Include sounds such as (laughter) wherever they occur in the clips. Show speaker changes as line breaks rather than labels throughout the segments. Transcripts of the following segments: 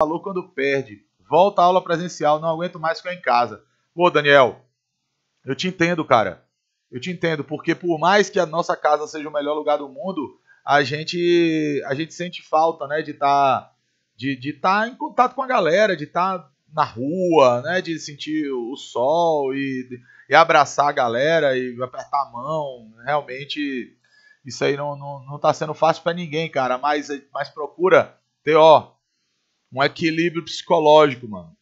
falou quando perde. Volta à aula presencial, não aguento mais ficar em casa. Pô, Daniel, eu te entendo, cara. Eu te entendo, porque por mais que a nossa casa seja o melhor lugar do mundo, a gente a gente sente falta, né, de estar tá, de, de tá em contato com a galera, de estar tá na rua, né, de sentir o sol e, e abraçar a galera e apertar a mão. Realmente isso aí não não, não tá sendo fácil para ninguém, cara, mas mas procura ter, ó, um equilíbrio psicológico, mano.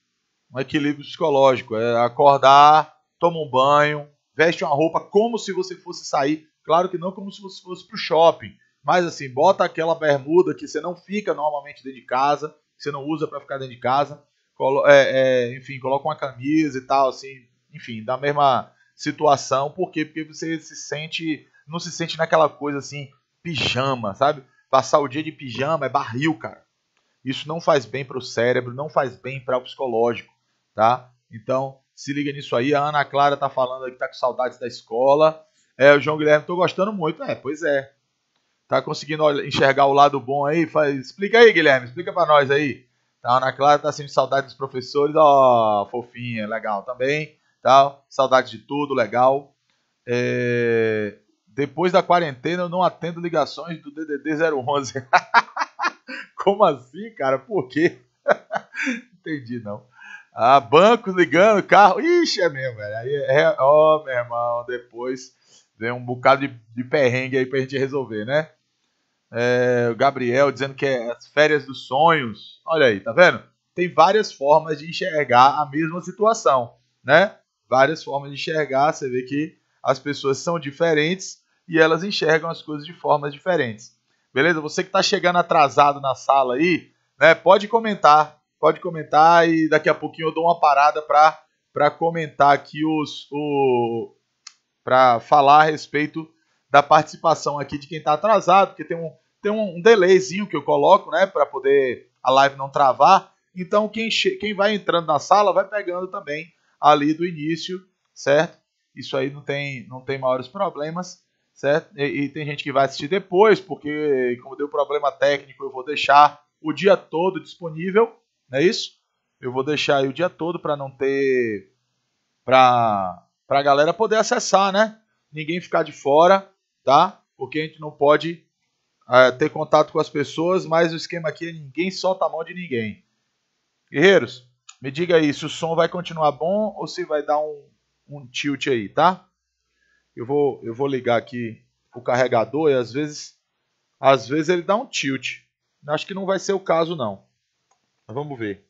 Um equilíbrio psicológico. É acordar, toma um banho, veste uma roupa como se você fosse sair. Claro que não como se você fosse pro shopping. Mas assim, bota aquela bermuda que você não fica normalmente dentro de casa, que você não usa para ficar dentro de casa. Colo é, é, enfim, coloca uma camisa e tal, assim, enfim, da mesma situação. Por quê? Porque você se sente. Não se sente naquela coisa assim, pijama, sabe? Passar o dia de pijama é barril, cara. Isso não faz bem para o cérebro, não faz bem para o psicológico, tá? Então, se liga nisso aí. A Ana Clara tá falando que tá com saudades da escola. É, o João Guilherme, tô gostando muito. É, pois é. Tá conseguindo enxergar o lado bom aí? Faz... Explica aí, Guilherme, explica para nós aí. Tá, a Ana Clara tá sentindo saudade dos professores, ó, oh, fofinha, legal também. Tá? Saudade de tudo, legal. É... Depois da quarentena eu não atendo ligações do DDD 011. (laughs) Como assim, cara? Por quê? (laughs) Entendi, não. Ah, bancos ligando, carro. Ixi, é mesmo, velho. Aí é. Ó, oh, meu irmão, depois vem um bocado de, de perrengue aí pra gente resolver, né? É, o Gabriel dizendo que é as férias dos sonhos. Olha aí, tá vendo? Tem várias formas de enxergar a mesma situação, né? Várias formas de enxergar. Você vê que as pessoas são diferentes e elas enxergam as coisas de formas diferentes. Beleza? Você que está chegando atrasado na sala aí, né? Pode comentar, pode comentar e daqui a pouquinho eu dou uma parada para para comentar aqui os o para falar a respeito da participação aqui de quem está atrasado, porque tem um tem um delayzinho que eu coloco, né, para poder a live não travar. Então quem quem vai entrando na sala vai pegando também ali do início, certo? Isso aí não tem não tem maiores problemas certo? E, e, tem gente que vai assistir depois, porque como deu problema técnico, eu vou deixar o dia todo disponível, não é isso? Eu vou deixar aí o dia todo para não ter para para a galera poder acessar, né? Ninguém ficar de fora, tá? Porque a gente não pode é, ter contato com as pessoas, mas o esquema aqui é ninguém solta a mão de ninguém. Guerreiros, me diga aí se o som vai continuar bom ou se vai dar um, um tilt aí, tá? Eu vou, eu vou ligar aqui o carregador e às vezes, às vezes ele dá um tilt. Acho que não vai ser o caso não. Mas vamos ver.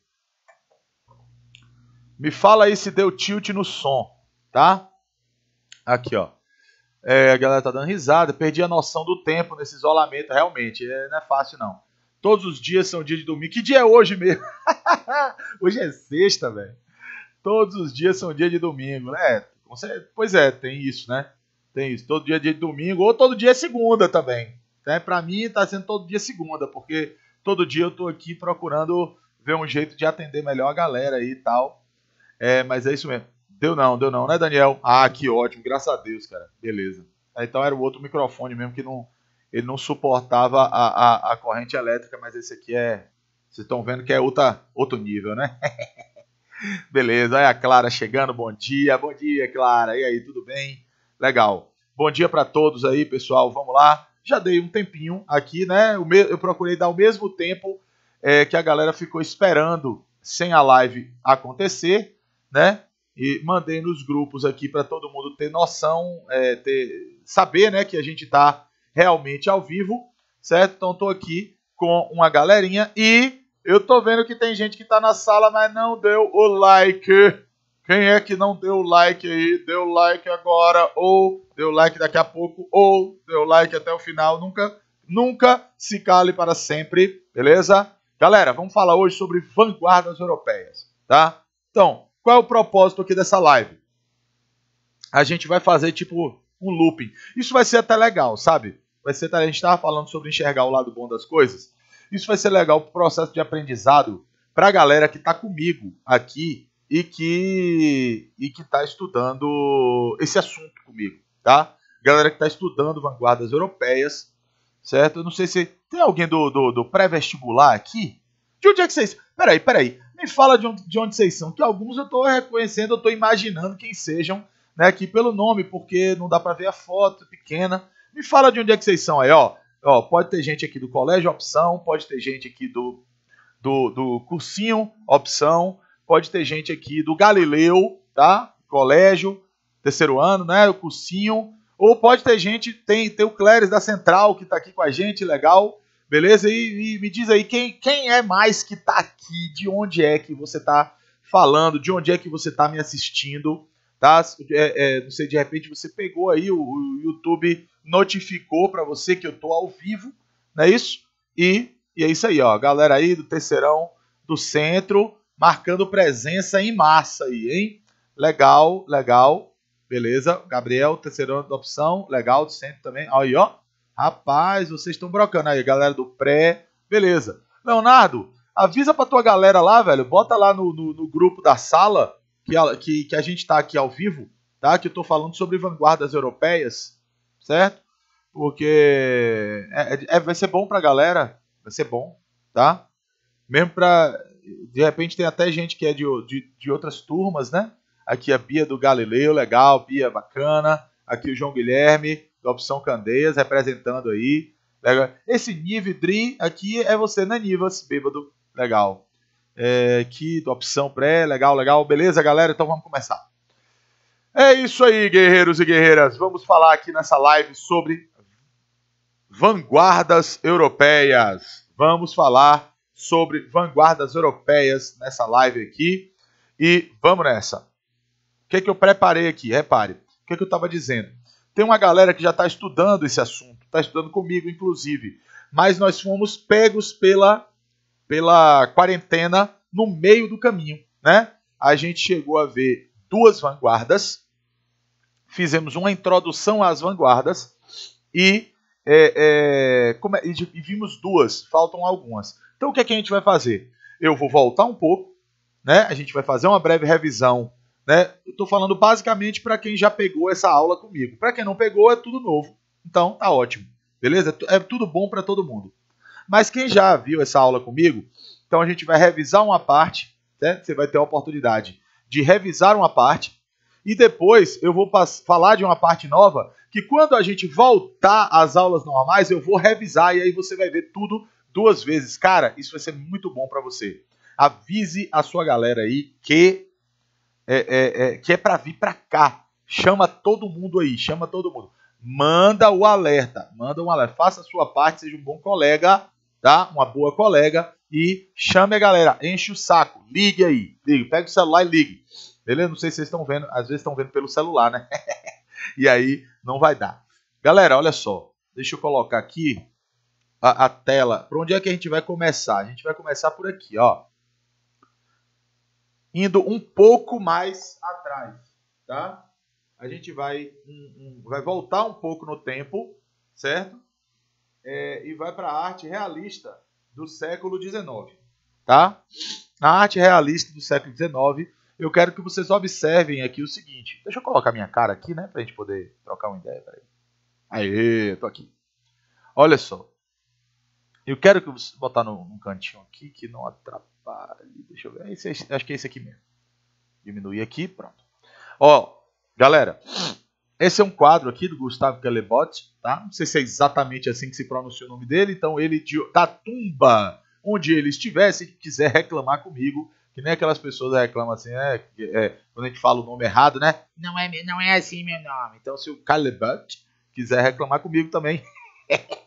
Me fala aí se deu tilt no som, tá? Aqui, ó. É, a galera tá dando risada. Perdi a noção do tempo nesse isolamento, realmente. É, não é fácil, não. Todos os dias são dia de domingo. Que dia é hoje mesmo? (laughs) hoje é sexta, velho. Todos os dias são dia de domingo, né? Pois é, tem isso, né? Tem isso. Todo dia é dia de domingo, ou todo dia é segunda também. Né? Então, Para mim está sendo todo dia segunda, porque todo dia eu estou aqui procurando ver um jeito de atender melhor a galera aí e tal. É, mas é isso mesmo. Deu não, deu não, né, Daniel? Ah, que ótimo, graças a Deus, cara. Beleza. É, então era o outro microfone mesmo que não, ele não suportava a, a, a corrente elétrica, mas esse aqui é. Vocês estão vendo que é outra, outro nível, né? (laughs) Beleza, aí a Clara chegando, bom dia, bom dia, Clara. E aí, tudo bem? Legal. Bom dia para todos aí, pessoal. Vamos lá. Já dei um tempinho aqui, né? Eu procurei dar o mesmo tempo é, que a galera ficou esperando sem a live acontecer, né? E mandei nos grupos aqui para todo mundo ter noção, é, ter, saber, né, que a gente está realmente ao vivo, certo? Então estou aqui com uma galerinha e eu tô vendo que tem gente que está na sala, mas não deu o like. Quem é que não deu like aí? Deu like agora, ou deu like daqui a pouco, ou deu like até o final. Nunca, nunca se cale para sempre, beleza? Galera, vamos falar hoje sobre vanguardas europeias, tá? Então, qual é o propósito aqui dessa live? A gente vai fazer tipo um looping. Isso vai ser até legal, sabe? Vai ser a gente estava falando sobre enxergar o lado bom das coisas. Isso vai ser legal para o processo de aprendizado para a galera que está comigo aqui e que e que está estudando esse assunto comigo, tá? Galera que está estudando vanguardas europeias, certo? Eu não sei se tem alguém do, do, do pré-vestibular aqui. De onde é que vocês? Peraí, peraí. Me fala de onde, de onde vocês são, que alguns eu estou reconhecendo, eu estou imaginando quem sejam, né? Aqui pelo nome, porque não dá para ver a foto pequena. Me fala de onde é que vocês são aí, ó. ó. Pode ter gente aqui do colégio opção, pode ter gente aqui do do, do cursinho opção Pode ter gente aqui do Galileu, tá? Colégio, terceiro ano, né? O cursinho. Ou pode ter gente, tem, tem o Cléris da Central que está aqui com a gente, legal. Beleza? E, e, me diz aí quem, quem é mais que está aqui, de onde é que você está falando, de onde é que você está me assistindo, tá? É, é, não sei, de repente você pegou aí, o, o YouTube notificou para você que eu tô ao vivo, não é isso? E, e é isso aí, ó, galera aí do Terceirão do Centro, marcando presença em massa aí, hein? Legal, legal. Beleza, Gabriel, terceira opção. Legal, de centro também. Aí, ó. Rapaz, vocês estão brocando aí, galera do pré. Beleza. Leonardo, avisa pra tua galera lá, velho. Bota lá no, no, no grupo da sala que a, que, que a gente tá aqui ao vivo, tá? Que eu tô falando sobre vanguardas europeias, certo? Porque é, é, é vai ser bom pra galera. Vai ser bom, tá? Mesmo pra de repente tem até gente que é de, de, de outras turmas, né? Aqui a é Bia do Galileu, legal, Bia é bacana. Aqui o João Guilherme, da Opção Candeias, representando aí. Legal. Esse Nive Dri aqui é você, né, Nivas? Bêbado, legal. É, aqui, da Opção Pré, legal, legal. Beleza, galera? Então vamos começar. É isso aí, guerreiros e guerreiras. Vamos falar aqui nessa live sobre vanguardas europeias. Vamos falar sobre vanguardas europeias nessa live aqui. E vamos nessa. O que, é que eu preparei aqui? Repare, o que, é que eu estava dizendo? Tem uma galera que já está estudando esse assunto, está estudando comigo, inclusive. Mas nós fomos pegos pela, pela quarentena no meio do caminho, né? A gente chegou a ver duas vanguardas, fizemos uma introdução às vanguardas e, é, é, é e, vimos duas, faltam algumas. Então o que, é que a gente vai fazer? Eu vou voltar um pouco, né? A gente vai fazer uma breve revisão, né? Estou falando basicamente para quem já pegou essa aula comigo. Para quem não pegou, é tudo novo. Então tá ótimo, beleza? É, é tudo bom para todo mundo. Mas quem já viu essa aula comigo, então a gente vai revisar uma parte, né? Você vai ter a oportunidade de revisar uma parte e depois eu vou falar de uma parte nova que quando a gente voltar às aulas normais eu vou revisar e aí você vai ver tudo duas vezes. Cara, isso vai ser muito bom para você. Avise a sua galera aí que é, é, é que é para vir para cá. Chama todo mundo aí, chama todo mundo. Manda o alerta, manda um alerta. Faça a sua parte, seja um bom colega, tá? Uma boa colega e chame a galera, enche o saco, ligue aí, ligue, pega o celular e ligue. Beleza? Não sei se vocês estão vendo, às vezes estão vendo pelo celular, né? (laughs) e aí não vai dar. Galera, olha só, deixa eu colocar aqui a, a tela, por onde é que a gente vai começar? A gente vai começar por aqui, ó. Indo um pouco mais atrás, tá? A gente vai, um, um, vai voltar um pouco no tempo, certo? É, e vai para tá? a arte realista do século XIX, tá? Na arte realista do século XIX, eu quero que vocês observem aqui o seguinte. Deixa eu colocar minha cara aqui, né? a gente poder trocar uma ideia. Aí, Aê, tô aqui. Olha só. Eu quero que você botar num cantinho aqui que não atrapalhe. Deixa eu ver. É esse, acho que é esse aqui mesmo. Diminuir aqui, pronto. Ó, galera, esse é um quadro aqui do Gustavo Kelebot, tá? Não sei se é exatamente assim que se pronuncia o nome dele. Então, ele de Tatumba, onde ele estiver, se quiser reclamar comigo, que nem aquelas pessoas reclamam assim, né? É, quando a gente fala o nome errado, né? Não é, não é assim meu nome. Então, se o Calebut quiser reclamar comigo também, (laughs)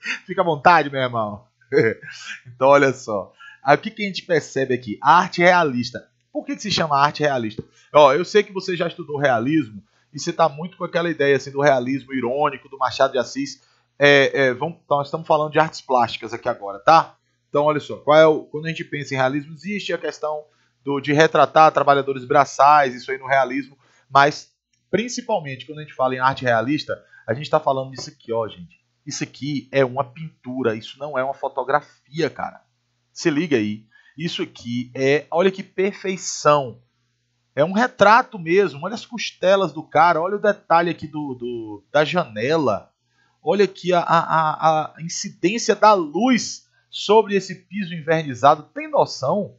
(laughs) Fica à vontade, meu irmão. (laughs) então, olha só. Aí, o que, que a gente percebe aqui? A arte realista. Por que, que se chama arte realista? Ó, eu sei que você já estudou realismo e você está muito com aquela ideia assim, do realismo irônico, do Machado de Assis. É, é, vamos, então, nós estamos falando de artes plásticas aqui agora, tá? Então, olha só. É o, quando a gente pensa em realismo, existe a questão do, de retratar trabalhadores braçais, isso aí no realismo. Mas, principalmente, quando a gente fala em arte realista, a gente está falando disso aqui, ó, gente isso aqui é uma pintura, isso não é uma fotografia, cara. Se liga aí. Isso aqui é, olha que perfeição. É um retrato mesmo. Olha as costelas do cara, olha o detalhe aqui do, do da janela. Olha aqui a, a, a incidência da luz sobre esse piso invernizado. Tem noção?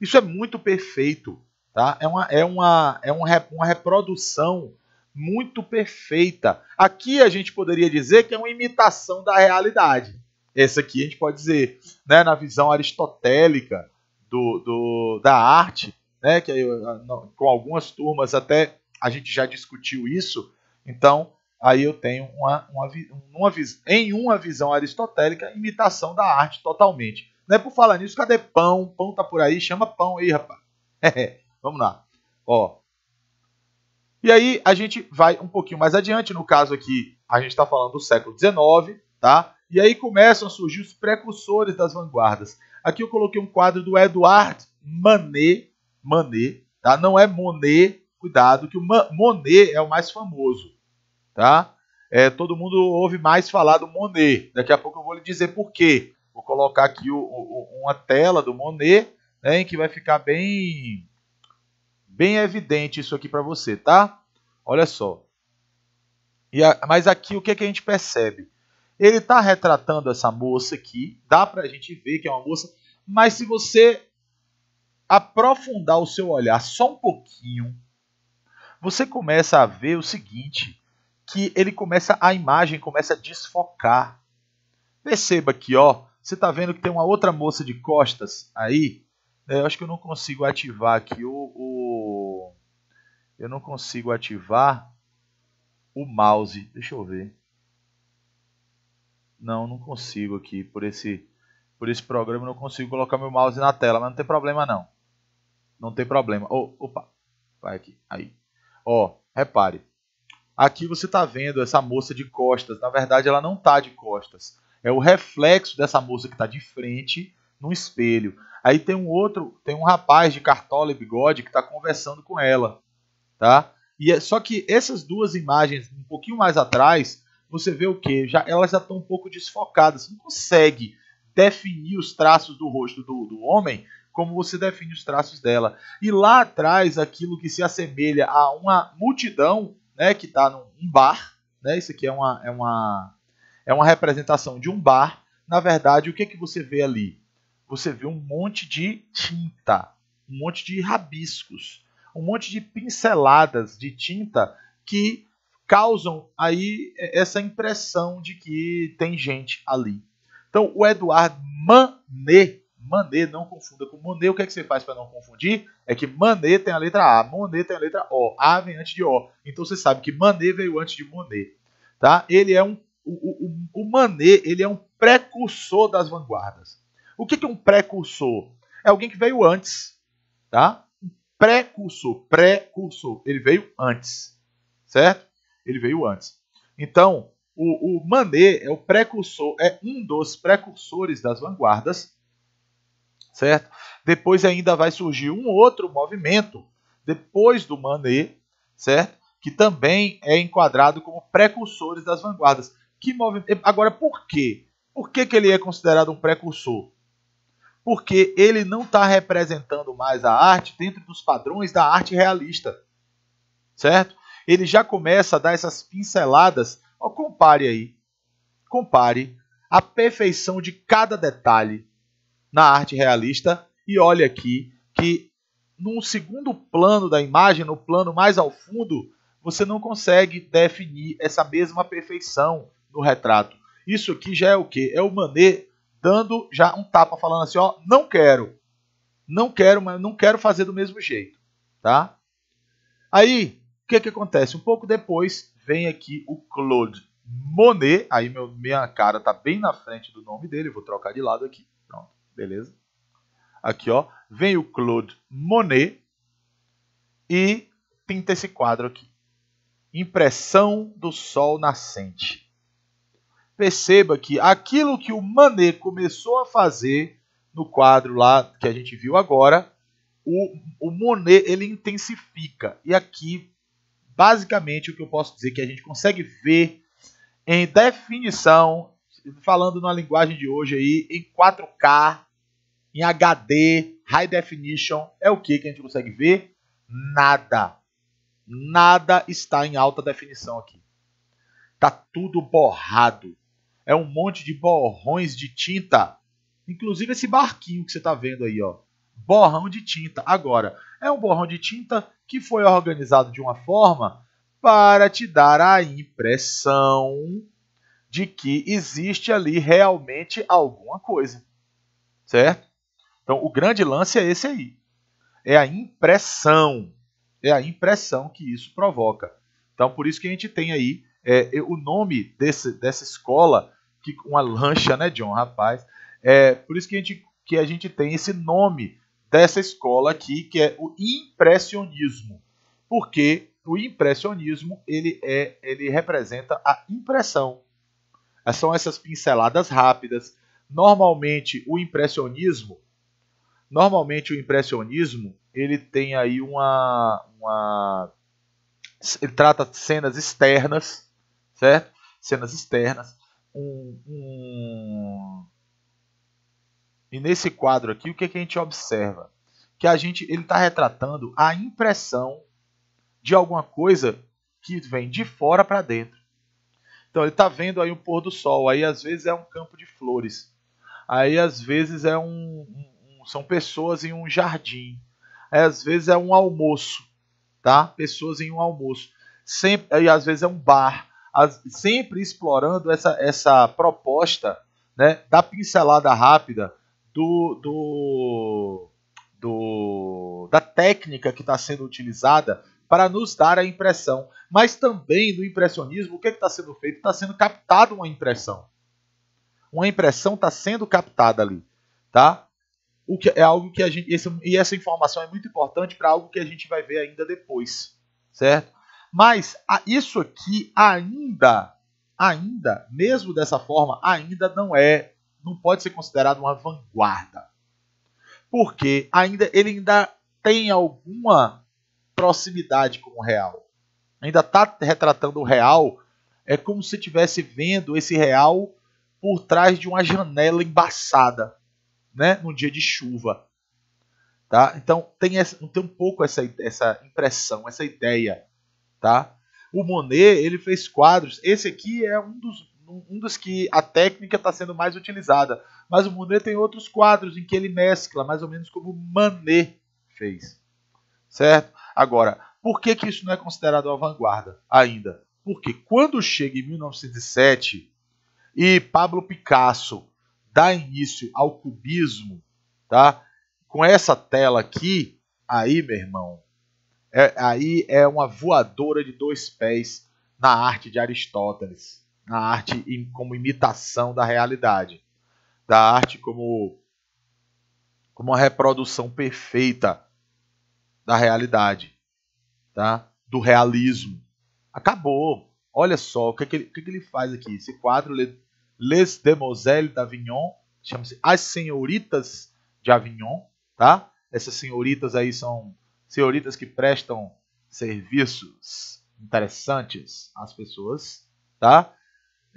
Isso é muito perfeito. Tá? É, uma, é, uma, é uma, uma reprodução muito perfeita. Aqui a gente poderia dizer que é uma imitação da realidade. Essa aqui a gente pode dizer, né, na visão aristotélica do, do, da arte, né, que ah, com algumas turmas até a gente já discutiu isso. Então, aí eu tenho uma, uma, uma, em uma visão aristotélica, imitação da arte totalmente. Né? Por falar nisso, cadê pão? Pão tá por aí, chama pão aí, rapaz. (laughs) É, vamos lá. Ó, e aí a gente vai um pouquinho mais adiante, no caso aqui a gente está falando do século XIX, tá? E aí começam a surgir os precursores das vanguardas. Aqui eu coloquei um quadro do Edouard Manet, Manet, tá? Não é Monet, cuidado, que o Monet é o mais famoso, tá? É, todo mundo ouve mais falar do Monet. Daqui a pouco eu vou lhe dizer por quê. Vou colocar aqui o, o, uma tela do Monet, né, que vai ficar bem bem evidente isso aqui para você, tá? Olha só. A, mas aqui o que, é que a gente percebe? Ele está retratando essa moça aqui, dá para a gente ver que é uma moça, mas se você aprofundar o seu olhar só um pouquinho, você começa a ver o seguinte, que ele começa, a imagem começa a desfocar. Perceba aqui, ó, você está vendo que tem uma outra moça de costas aí, é, eu acho que eu não consigo ativar aqui o, o, Eu não consigo ativar o mouse. Deixa eu ver. Não, não consigo aqui. Por esse, por esse programa eu não consigo colocar meu mouse na tela. Mas não tem problema não. Não tem problema. Oh, opa. Vai aqui. Aí. Ó, oh, repare. Aqui você está vendo essa moça de costas. Na verdade, ela não está de costas. É o reflexo dessa moça que está de frente num espelho. Aí tem um outro, tem um rapaz de cartola e bigode que está conversando com ela, tá? E é, só que essas duas imagens, um pouquinho mais atrás, você vê o que? Já, elas já estão um pouco desfocadas. Você não consegue definir os traços do rosto do, do homem como você define os traços dela. E lá atrás, aquilo que se assemelha a uma multidão, né, que está num bar, né, isso aqui é uma, é, uma, é uma representação de um bar. Na verdade, o que, é que você vê ali? você vê um monte de tinta, um monte de rabiscos, um monte de pinceladas de tinta que causam aí é, essa impressão de que tem gente ali. Então, o Eduardo Manet, Manet, não confunda com Monet, o que, é que você faz para não confundir? É que Manet tem a letra A, Monet tem a letra O, A vem antes de O. Então, você sabe que Manet veio antes de Monet. Tá? Ele é um, o, o, o Manet ele é um precursor das vanguardas. O que é um precursor? É alguém que veio antes, tá? Um precursor, precursor, ele veio antes, certo? Ele veio antes. Então, o, o é o precursor, é um dos precursores das vanguardas, certo? Depois ainda vai surgir um outro movimento depois do Mané, certo? Que também é enquadrado como precursores das vanguardas. Que movimento? Agora, por quê? Por que, que ele é considerado um precursor? porque ele não está representando mais a arte dentro dos padrões da arte realista. Certo? Ele já começa a dar essas pinceladas. Ó, compare aí. Compare a perfeição de cada detalhe na arte realista e olha aqui que num segundo plano da imagem, no plano mais ao fundo, você não consegue definir essa mesma perfeição no retrato. Isso aqui já é o que? É o Manet dando já um tapa, falando assim, ó, não quero. Não quero, mas não quero fazer do mesmo jeito, tá? Aí, o que que acontece? Um pouco depois, vem aqui o Claude Monet, aí meu, minha cara tá bem na frente do nome dele, vou trocar de lado aqui, pronto, beleza? Aqui, ó, vem o Claude Monet e pinta esse quadro aqui. Impressão do sol nascente perceba que aquilo que o Manet começou a fazer no quadro lá que a gente viu agora, o, o Monet ele intensifica. E aqui, basicamente, o que eu posso dizer que a gente consegue ver em definição, falando na linguagem de hoje aí, em 4K, em HD, High Definition, é o que que a gente consegue ver? Nada. Nada está em alta definição aqui. Tá tudo borrado é um monte de borrões de tinta. Inclusive esse barquinho que você está vendo aí, ó. Borrão de tinta. Agora, é um borrão de tinta que foi organizado de uma forma para te dar a impressão de que existe ali realmente alguma coisa. Certo? Então, o grande lance é esse aí. É a impressão. É a impressão que isso provoca. Então, por isso que a gente tem aí é, o nome desse, dessa escola que uma lancha, né, John, rapaz. É por isso que a gente, que a gente tem esse nome dessa escola aqui, que é o impressionismo. Porque o impressionismo, ele é, ele representa a impressão. É, são essas pinceladas rápidas. Normalmente o impressionismo, normalmente o impressionismo, ele tem aí uma, uma ele trata cenas externas, certo? Cenas externas um, um... E nesse quadro aqui, o que, é que a gente observa? Que a gente ele está retratando a impressão de alguma coisa que vem de fora para dentro. Então ele está vendo aí o pôr do sol, aí às vezes é um campo de flores, aí às vezes é um, um, são pessoas em um jardim, aí, às vezes é um almoço, tá? Pessoas em um almoço, sempre, e às vezes é um bar, as, sempre explorando essa, essa proposta né, da pincelada rápida, do, do, do da técnica que está sendo utilizada para nos dar a impressão. Mas também no impressionismo, o que é está sendo feito? Está sendo captada uma impressão. Uma impressão está sendo captada ali, tá? O que é algo que a gente esse, e essa informação é muito importante para algo que a gente vai ver ainda depois, certo? Mas isso aqui ainda, ainda, mesmo dessa forma, ainda não é, não pode ser considerado uma vanguarda. Porque ainda ele ainda tem alguma proximidade com o real. Ainda está retratando o real, é como se estivesse vendo esse real por trás de uma janela embaçada, né, num dia de chuva. Tá? Então tem, essa, tem um pouco essa, essa impressão, essa ideia tá? O Monet, ele fez quadros. Esse aqui é um dos, um dos que a técnica está sendo mais utilizada. Mas o Monet tem outros quadros em que ele mescla, mais ou menos como Manet fez. Certo? Agora, por que, que isso não é considerado vanguarda ainda? Porque quando chega em 1907 e Pablo Picasso dá início ao cubismo, tá? Com essa tela aqui, aí, meu irmão, é, aí é uma voadora de dois pés na arte de Aristóteles, na arte como imitação da realidade, da arte como, como uma reprodução perfeita da realidade, tá? do realismo. Acabou. Olha só o que, é que, ele, que, é que ele faz aqui. Esse quadro, Les Demoiselles d'Avignon, chama-se As Senhoritas de Avignon. Tá? Essas senhoritas aí são senhoritas que prestam serviços interessantes às pessoas, tá?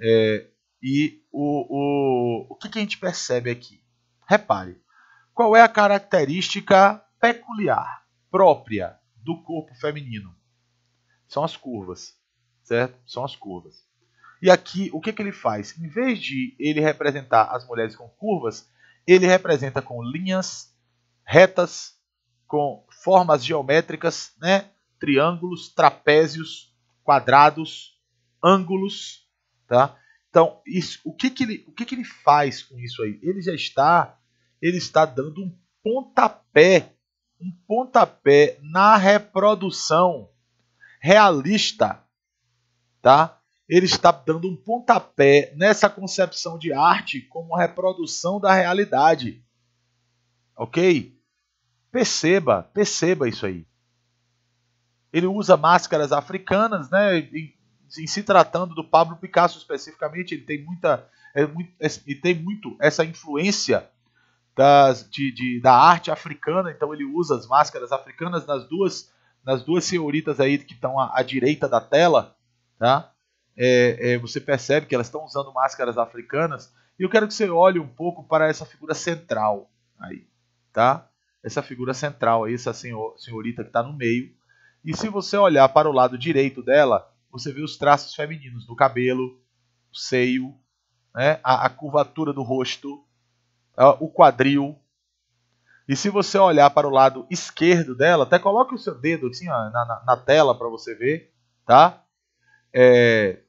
É, e o, o, o que, que a gente percebe aqui? Repare, qual é a característica peculiar, própria do corpo feminino? São as curvas, certo? São as curvas. E aqui, o que, que ele faz? Em vez de ele representar as mulheres com curvas, ele representa com linhas retas, com formas geométricas, né? triângulos, trapézios, quadrados, ângulos, tá? Então, isso, o, que, que, ele, o que, que ele faz com isso aí? Ele já está, ele está dando um pontapé, um pontapé na reprodução realista, tá? Ele está dando um pontapé nessa concepção de arte como reprodução da realidade, ok? Perceba, perceba isso aí. Ele usa máscaras africanas, né? Em, em se tratando do Pablo Picasso especificamente, ele tem muita, é, muito, é, e tem muito essa influência das, de, de, da arte africana. Então ele usa as máscaras africanas nas duas, nas duas senhoritas aí que estão à, à direita da tela, tá? É, é, você percebe que elas estão usando máscaras africanas. E eu quero que você olhe um pouco para essa figura central aí, tá? essa figura central, essa senhorita que está no meio. E se você olhar para o lado direito dela, você vê os traços femininos do cabelo, o seio, né, a, a curvatura do rosto, o quadril. E se você olhar para o lado esquerdo dela, até coloque o seu dedo assim ó, na, na, na, tela para você ver, tá? É,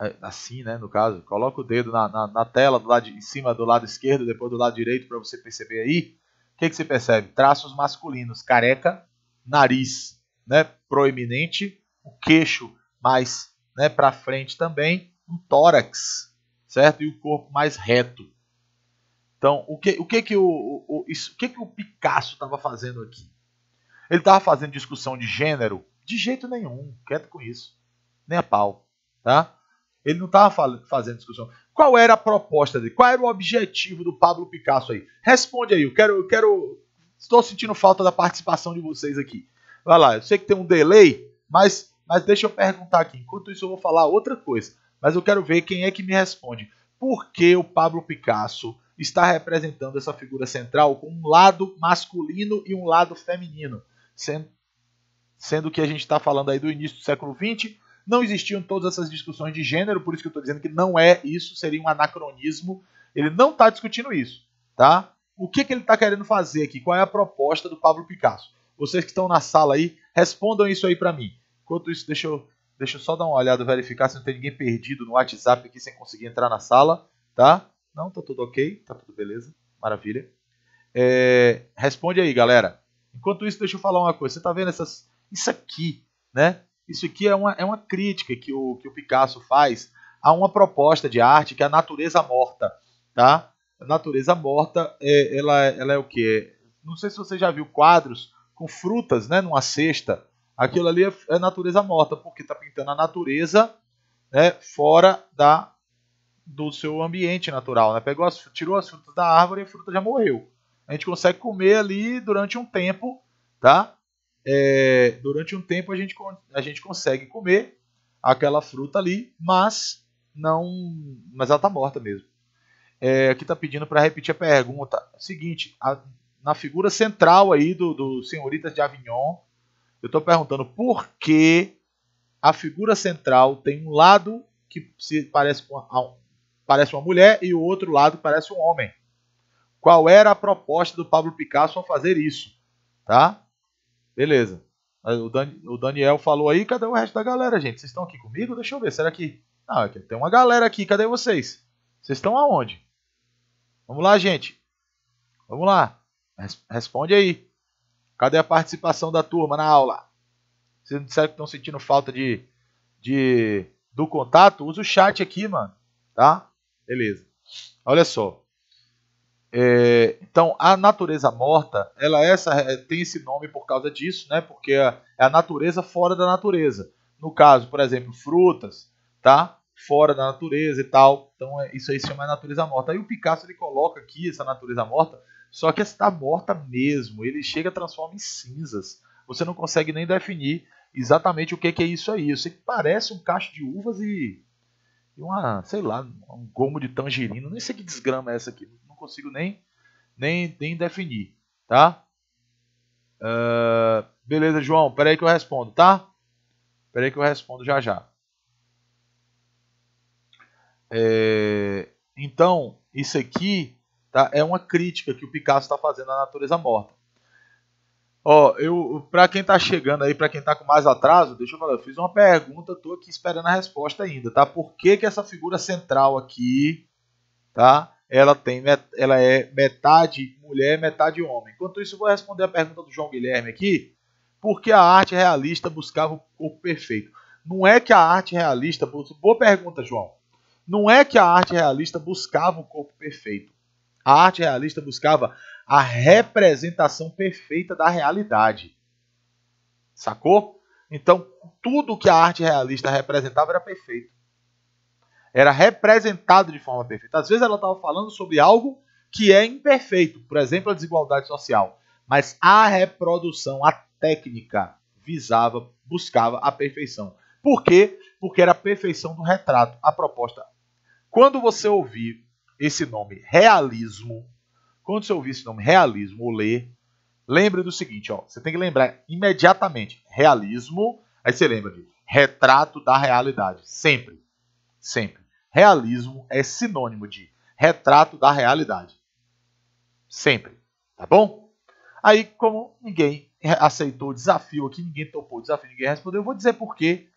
é, assim, né, no caso, coloca o dedo na, na, na tela do lado de, em cima do lado esquerdo, depois do lado direito para você perceber aí que, que você percebe? Traços masculinos, careca, nariz né, proeminente, o queixo mais né, para frente também, o tórax, certo? E o corpo mais reto. Então, o que o, que que o, o, isso, o, que que o Picasso estava fazendo aqui? Ele estava fazendo discussão de gênero? De jeito nenhum, quieto com isso. Nem a pau, tá? Ele não estava fazendo discussão. Qual era a proposta dele? Qual era o objetivo do Pablo Picasso aí? Responde aí, eu quero, eu quero. Estou sentindo falta da participação de vocês aqui. Vai lá, eu sei que tem um delay, mas, mas deixa eu perguntar aqui. Enquanto isso, eu vou falar outra coisa. Mas eu quero ver quem é que me responde. Por que o Pablo Picasso está representando essa figura central com um lado masculino e um lado feminino? Sendo, sendo que a gente está falando aí do início do século XX não existiam todas essas discussões de gênero, por isso que eu estou dizendo que não é isso, seria um anacronismo. Ele não está discutindo isso, tá? O que, que ele está querendo fazer aqui? Qual é a proposta do Pablo Picasso? Vocês que estão na sala aí, respondam isso aí para mim. Enquanto isso, deixa eu, deixa eu só dar uma olhada, verificar se não tem ninguém perdido no WhatsApp aqui sem conseguir entrar na sala, tá? Não, está tudo ok, está tudo beleza, maravilha. É, responde aí, galera. Enquanto isso, deixa eu falar uma coisa. Você está vendo essas, isso aqui, né? Isso aqui é uma, é uma crítica que o, que o Picasso faz a uma proposta de arte que é a natureza morta, tá? A natureza morta, é, ela, ela é o que? Não sei se você já viu quadros com frutas, né, numa cesta. Aquilo ali é, é natureza morta, porque está pintando a natureza né, fora da do seu ambiente natural, né? Pegou as, tirou as frutas da árvore e a fruta já morreu. A gente consegue comer ali durante um tempo, tá? é, durante um tempo a gente, a gente consegue comer aquela fruta ali, mas não, mas ela está morta mesmo. É, aqui está pedindo para repetir a pergunta. Seguinte, a, na figura central aí do, do Senhoritas de Avignon, eu estou perguntando por que a figura central tem um lado que se parece, uma, parece uma mulher e o outro lado parece um homem. Qual era a proposta do Pablo Picasso ao fazer isso? Tá? Beleza. O, Dan, o Daniel falou aí, cadê o resto da galera, gente? Vocês estão aqui comigo? Deixa eu ver, será que... Ah, tem uma galera aqui, cadê vocês? Vocês estão aonde? Vamos lá, gente. Vamos lá. Responde aí. Cadê a participação da turma na aula? Vocês não disseram que estão sentindo falta de, de do contato? Usa o chat aqui, mano. Tá? Beleza. Olha só. É, então, a natureza morta, ela essa é, tem esse nome por causa disso, né? Porque é, é a natureza fora da natureza. No caso, por exemplo, frutas, tá? Fora da natureza e tal. Então, é, isso aí se chama natureza morta. Aí o Picasso ele coloca aqui essa natureza morta, só que está morta mesmo. Ele chega transforma em cinzas. Você não consegue nem definir exatamente o que é isso aí. Eu sei que parece um cacho de uvas e uma, sei lá, um gomo de tangerina. Nem sei que desgrama é essa aqui consigo nem, nem, nem definir, tá? Uh, beleza, João, peraí que eu respondo, tá? Peraí que eu respondo já já. É, então, isso aqui tá, é uma crítica que o Picasso está fazendo à natureza morta. Ó, eu, pra quem tá chegando aí, pra quem tá com mais atraso, deixa eu falar, eu fiz uma pergunta, tô aqui esperando a resposta ainda, tá? Por que que essa figura central aqui, tá? ela, tem, ela é metade mulher, metade homem. Enquanto isso, vou responder a pergunta do João Guilherme aqui. Por que a arte realista buscava o corpo perfeito? Não é que a arte realista. Boa pergunta, João. Não é que a arte realista buscava o corpo perfeito. A arte realista buscava a representação perfeita da realidade. Sacou? Então, tudo que a arte realista representava era perfeito era representado de forma perfeita. Às vezes ela estava falando sobre algo que é imperfeito, por exemplo, a desigualdade social, mas a reprodução, a técnica visava, buscava a perfeição. Por quê? Porque era a perfeição do retrato, a proposta. Quando você ouvir esse nome realismo, quando você ouvir esse nome realismo ou ler, lembre do seguinte, ó, você tem que lembrar imediatamente, realismo, aí você lembra de retrato da realidade, sempre, sempre. Realismo é sinônimo de retrato da realidade. Sempre, tá bom? Aí, como ninguém aceitou o desafio aqui, ninguém topou o desafio, ninguém respondeu, eu vou dizer por quê.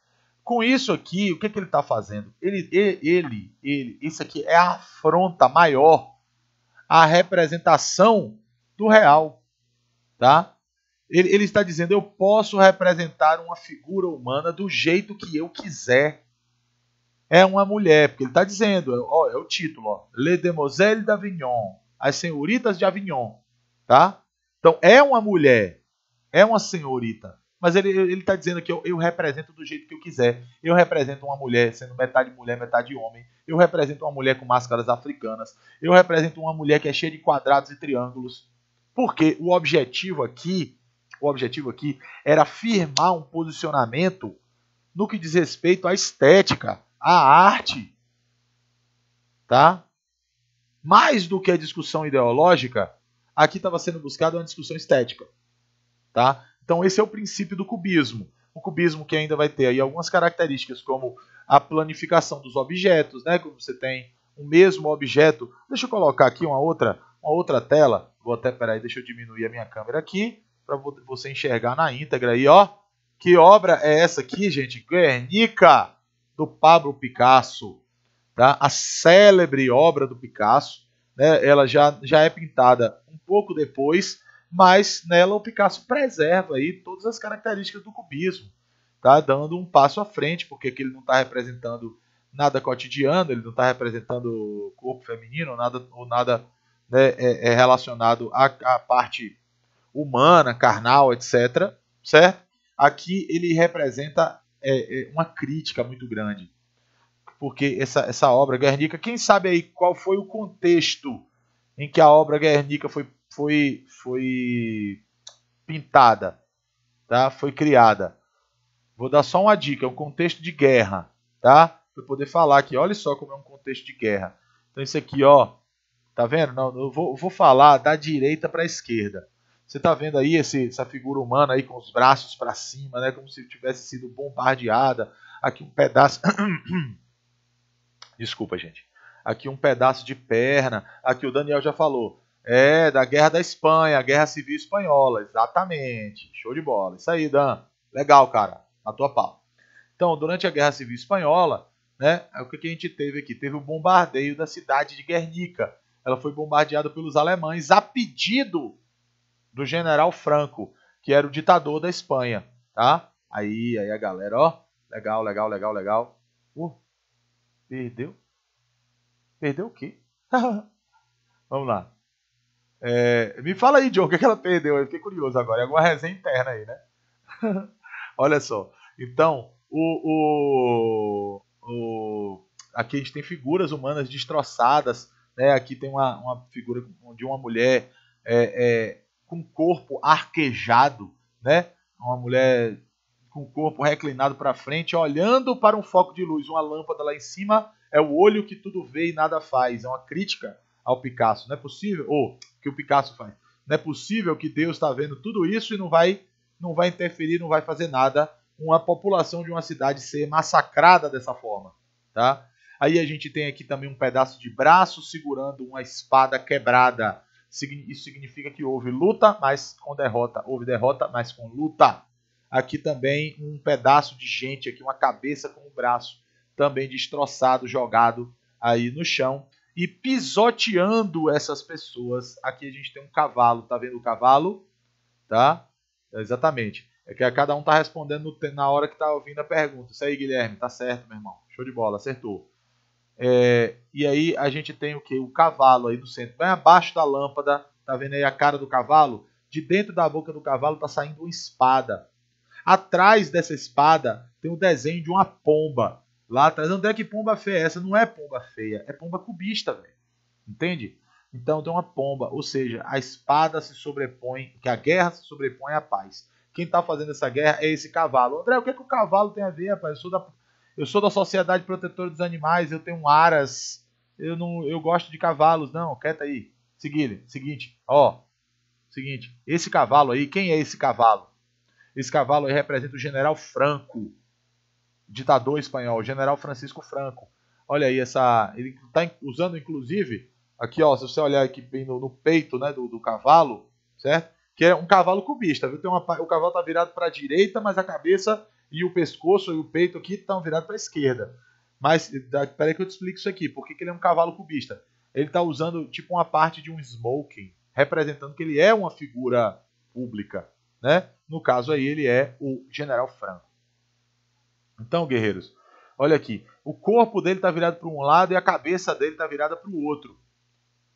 Com isso aqui, o que, é que ele está fazendo? Ele, ele, ele, isso aqui é a afronta maior à representação do real, tá? Ele, ele, está dizendo: eu posso representar uma figura humana do jeito que eu quiser é uma mulher, porque ele está dizendo, ó, é o título, ó, Le Demoiselles d'Avignon, as senhoritas de Avignon, tá? Então é uma mulher, é uma senhorita, mas ele ele está dizendo que eu, eu represento do jeito que eu quiser. Eu represento uma mulher sendo metade mulher, metade homem. Eu represento uma mulher com máscaras africanas. Eu represento uma mulher que é cheia de quadrados e triângulos. Porque o objetivo aqui, o objetivo aqui era firmar um posicionamento no que diz respeito à estética a arte, tá? Mais do que a discussão ideológica, aqui estava sendo buscada uma discussão estética, tá? Então esse é o princípio do cubismo. O cubismo que ainda vai ter aí algumas características como a planificação dos objetos, né? Como você tem o mesmo objeto. Deixa eu colocar aqui uma outra, uma outra tela. Vou até, peraí, deixa eu diminuir a minha câmera aqui para você enxergar na íntegra aí, ó. Que obra é essa aqui, gente? Guernica do Pablo Picasso, tá? a célebre obra do Picasso, né? ela já, já é pintada um pouco depois, mas nela o Picasso preserva aí todas as características do cubismo, tá? dando um passo à frente, porque aqui ele não está representando nada cotidiano, ele não está representando o corpo feminino, nada, ou nada né, é, é relacionado à, à parte humana, carnal, etc. Certo? Aqui ele representa é, é, uma crítica muito grande. Porque essa, essa obra Guernica, quem sabe aí qual foi o contexto em que a obra Guernica foi, foi, foi pintada, tá? foi criada. Vou dar só uma dica, é um contexto de guerra, tá? Para poder falar aqui, olha só como é um contexto de guerra. Então isso aqui, ó, tá vendo? Não, eu vou, eu vou falar da direita para a esquerda. Você está vendo aí esse, essa figura humana aí com os braços para cima, né, como se tivesse sido bombardeada. Aqui um pedaço. (coughs) Desculpa, gente. Aqui um pedaço de perna. Aqui o Daniel já falou. É, da Guerra da Espanha, a Guerra Civil Espanhola. Exatamente. Show de bola. Isso aí, Dan. Legal, cara. Na tua pau. Então, durante a Guerra Civil Espanhola, né, o que a gente teve aqui? Teve o bombardeio da cidade de Guernica. Ela foi bombardeada pelos alemães a pedido do general Franco, que era o ditador da Espanha, tá? Aí, aí a galera, ó, legal, legal, legal, legal. Uh, perdeu? Perdeu o quê? (laughs) Vamos lá. É, me fala aí, John, o que, é que ela perdeu? Eu fiquei curioso agora. É alguma resenha interna aí, né? (laughs) Olha só. Então, o, o, o, aqui a gente tem figuras humanas destroçadas. Né? Aqui tem uma, uma figura de uma mulher é, é com o corpo arquejado, né? Uma mulher com o corpo reclinado para frente, olhando para um foco de luz, uma lâmpada lá em cima, é o olho que tudo vê e nada faz. É uma crítica ao Picasso. Não é possível, ou que o Picasso faz. Não é possível que Deus está vendo tudo isso e não vai, não vai interferir, não vai fazer nada. Uma população de uma cidade ser massacrada dessa forma, tá? Aí a gente tem aqui também um pedaço de braço segurando uma espada quebrada isso significa que houve luta, mas com derrota. Houve derrota, mas com luta. Aqui também um pedaço de gente, aqui uma cabeça com o um braço também destroçado, jogado aí no chão e pisoteando essas pessoas. Aqui a gente tem um cavalo, tá vendo o cavalo? Tá? Exatamente. É que cada um tá respondendo na hora que tá ouvindo a pergunta. Isso aí, Guilherme, tá certo, meu irmão. Show de bola, acertou. É, e aí a gente tem o que? O cavalo aí do centro, bem abaixo da lâmpada, tá vendo aí a cara do cavalo? De dentro da boca do cavalo tá saindo uma espada. Atrás dessa espada tem o um desenho de uma pomba. Lá atrás, onde é que pomba feia é essa? Não é pomba feia, é pomba cubista, velho. Entende? Então tem uma pomba, ou seja, a espada se sobrepõe, que a guerra se sobrepõe à paz. Quem tá fazendo essa guerra é esse cavalo. André, o que, é que o cavalo tem a ver, rapaz? Eu sou da eu sou da Sociedade Protetora dos Animais, eu tenho aras, eu não, eu gosto de cavalos. Não, quieta aí. Seguinte, seguinte, ó. Seguinte, esse cavalo aí, quem é esse cavalo? Esse cavalo aí representa o general Franco, ditador espanhol, general Francisco Franco. Olha aí essa, ele está usando inclusive aqui, ó, se você olhar aqui bem no, no peito, né, do, do cavalo, certo? que é um cavalo cubista, viu? Tem uma, o cavalo tá virado para a direita, mas a cabeça e o pescoço e o peito aqui estão virados para a esquerda. Mas peraí que eu te explico isso aqui. Por que, que ele é um cavalo cubista? Ele está usando tipo uma parte de um smoking, representando que ele é uma figura pública. Né? No caso aí, ele é o General Franco. Então, guerreiros, olha aqui. O corpo dele está virado para um lado e a cabeça dele está virada para o outro.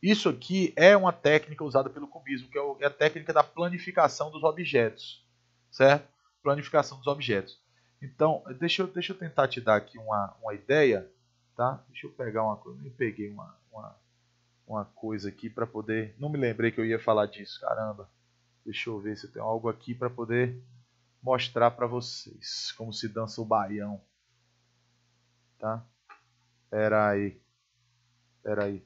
Isso aqui é uma técnica usada pelo cubismo, que é, é a técnica da planificação dos objetos, certo? Planificação dos objetos. Então, deixa eu, deixa eu tentar te dar aqui uma, uma ideia, tá? Deixa eu pegar uma coisa, eu peguei uma, uma, uma coisa aqui para poder... Não me lembrei que eu ia falar disso, caramba. Deixa eu ver se eu tenho algo aqui para poder mostrar para vocês como se dança o baião, tá? Pera aí, pera aí.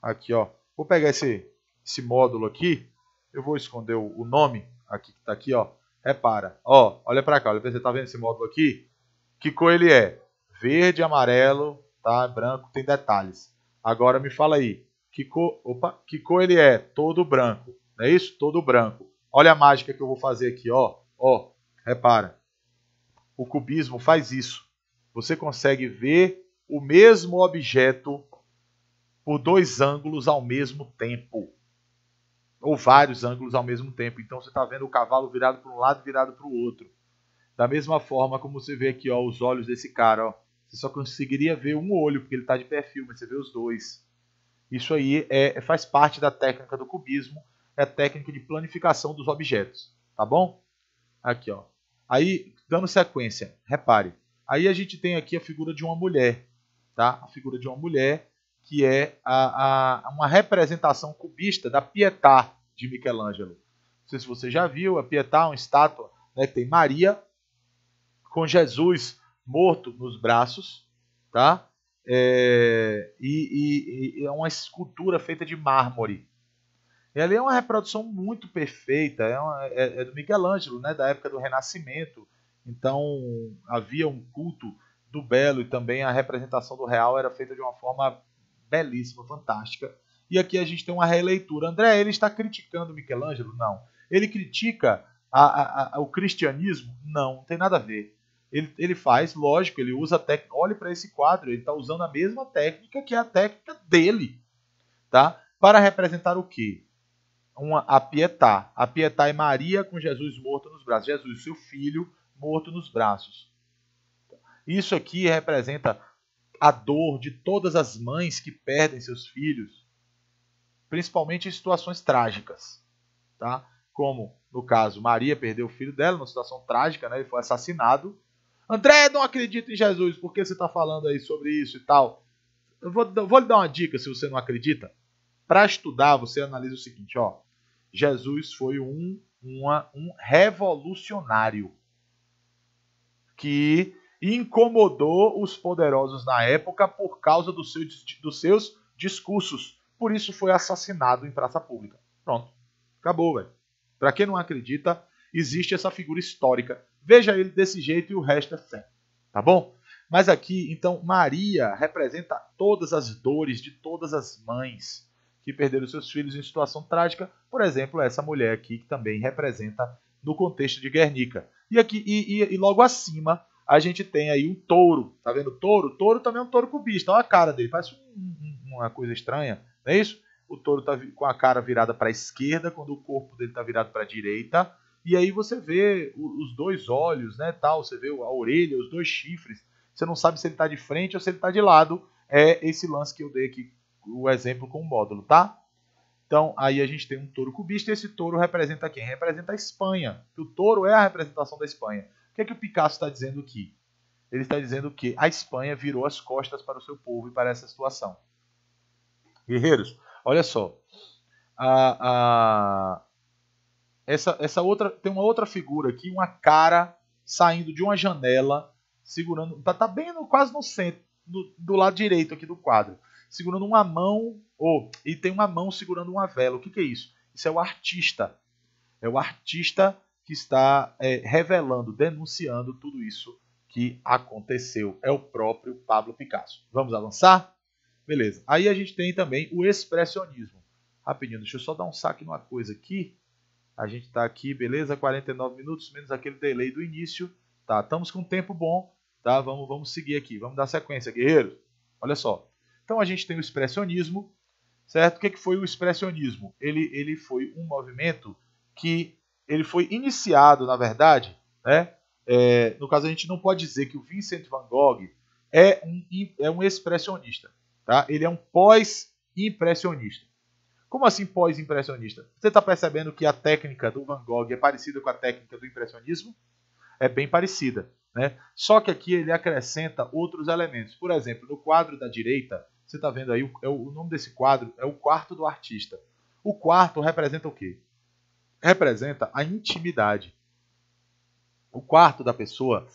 Aqui, ó. Vou pegar esse, esse módulo aqui. Eu vou esconder o, o nome aqui que tá aqui, ó. Repara, é, ó, olha para cá, olha pra você tá vendo esse módulo aqui? Que cor ele é? Verde, amarelo, tá? Branco, tem detalhes. Agora me fala aí, que cor, opa, que cor ele é? Todo branco, não é isso? Todo branco. Olha a mágica que eu vou fazer aqui, ó, ó, repara. O cubismo faz isso. Você consegue ver o mesmo objeto por dois ângulos ao mesmo tempo ou vários ângulos ao mesmo tempo. Então você está vendo o cavalo virado para um lado e virado para o outro. Da mesma forma como você vê aqui ó, os olhos desse cara. Ó. Você só conseguiria ver um olho, porque ele está de perfil, mas você vê os dois. Isso aí é, é, faz parte da técnica do cubismo, é a técnica de planificação dos objetos. Tá bom? Aqui, ó. Aí, dando sequência, repare. Aí a gente tem aqui a figura de uma mulher. Tá? A figura de uma mulher que é a, a, uma representação cubista da Pietà de Michelangelo. Não sei se você já viu, a Pietà é uma estátua né, que tem Maria com Jesus morto nos braços, tá? É, e, e, e, é uma escultura feita de mármore. Ela é uma reprodução muito perfeita, é, uma, é, é do Michelangelo, né, da época do Renascimento. Então havia um culto do belo e também a representação do real era feita de uma forma belíssima, fantástica. E aqui a gente tem uma releitura. André, ele está criticando Michelangelo? Não. Ele critica a, a, a, o cristianismo? Não, não tem nada a ver. Ele, ele faz, lógico, ele usa a técnica. Olhe para esse quadro, ele está usando a mesma técnica que é a técnica dele, tá? Para representar o quê? Uma, a Pietá. A Pietá é Maria com Jesus morto nos braços. Jesus, seu filho, morto nos braços. Isso aqui representa a dor de todas as mães que perdem seus filhos, principalmente em situações trágicas, tá? Como no caso Maria perdeu o filho dela, numa situação trágica, né? Ele foi assassinado. André, não acredito em Jesus, por que você está falando aí sobre isso e tal? Eu vou, vou lhe dar uma dica se você não acredita. Para estudar, você analisa o seguinte, ó. Jesus foi um, uma, um revolucionário que incomodou os poderosos na época por causa do seu, dos seus discursos. Por isso foi assassinado em praça pública. Pronto. Acabou, velho. Para quem não acredita, existe essa figura histórica. Veja ele desse jeito e o resto é fé. Tá bom? Mas aqui, então, Maria representa todas as dores de todas as mães que perderam seus filhos em situação trágica. Por exemplo, essa mulher aqui, que também representa no contexto de Guernica. E, aqui, e, e, e logo acima, a gente tem aí o touro. Tá vendo touro? touro também é um touro cubista. Olha a cara dele, parece uma coisa estranha, não é isso? O touro tá com a cara virada para a esquerda, quando o corpo dele tá virado para a direita. E aí você vê os dois olhos, né, tal, você vê a orelha, os dois chifres. Você não sabe se ele tá de frente ou se ele tá de lado. É esse lance que eu dei aqui, o exemplo com o módulo, tá? Então, aí a gente tem um touro cubista e esse touro representa quem? Representa a Espanha. O touro é a representação da Espanha que é que o Picasso está dizendo aqui? Ele está dizendo que a Espanha virou as costas para o seu povo e para essa situação. Guerreiros, olha só. A, a, essa, essa outra tem uma outra figura aqui, uma cara saindo de uma janela, segurando, está tá bem no, quase no centro, no, do lado direito aqui do quadro, segurando uma mão, ou oh, e tem uma mão segurando uma vela. O que, que é isso? Isso é o artista. É o artista que está é, revelando, denunciando tudo isso que aconteceu. É o próprio Pablo Picasso. Vamos avançar? Beleza. Aí a gente tem também o expressionismo. Rapidinho, deixa eu só dar um saque numa coisa aqui. A gente está aqui, beleza? 49 minutos, menos aquele delay do início. Tá, estamos com um tempo bom. Tá, vamos, vamos seguir aqui. Vamos dar sequência, guerreiros. Olha só. Então a gente tem o expressionismo, certo? O que, que foi o expressionismo? Ele, ele foi um movimento que ele foi iniciado, na verdade, né? É, no caso a gente não pode dizer que o Vincent van Gogh é um, é um expressionista, tá? Ele é um pós-impressionista. Como assim pós-impressionista? Você está percebendo que a técnica do Van Gogh é parecida com a técnica do impressionismo? É bem parecida, né? Só que aqui ele acrescenta outros elementos. Por exemplo, no quadro da direita, você está vendo aí, é o, o nome desse quadro é o quarto do artista. O quarto representa o quê? representa a intimidade. O quarto da pessoa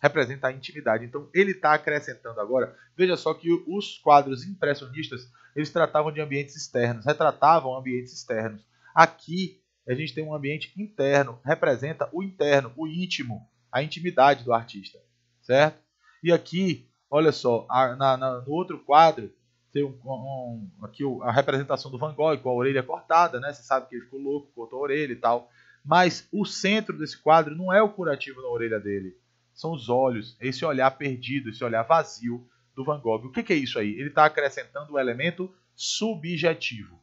representa a intimidade. Então ele está acrescentando agora. Veja só que os quadros impressionistas eles tratavam de ambientes externos, retratavam ambientes externos. Aqui a gente tem um ambiente interno, representa o interno, o íntimo, a intimidade do artista, certo? E aqui, olha só, a, na, na, no outro quadro ter um, um, aqui a representação do Van Gogh com a orelha cortada, né? Você sabe que ele ficou louco, cortou a orelha e tal. Mas o centro desse quadro não é o curativo na orelha dele, são os olhos, é esse olhar perdido, esse olhar vazio do Van Gogh. O que, que é isso aí? Ele está acrescentando o um elemento subjetivo,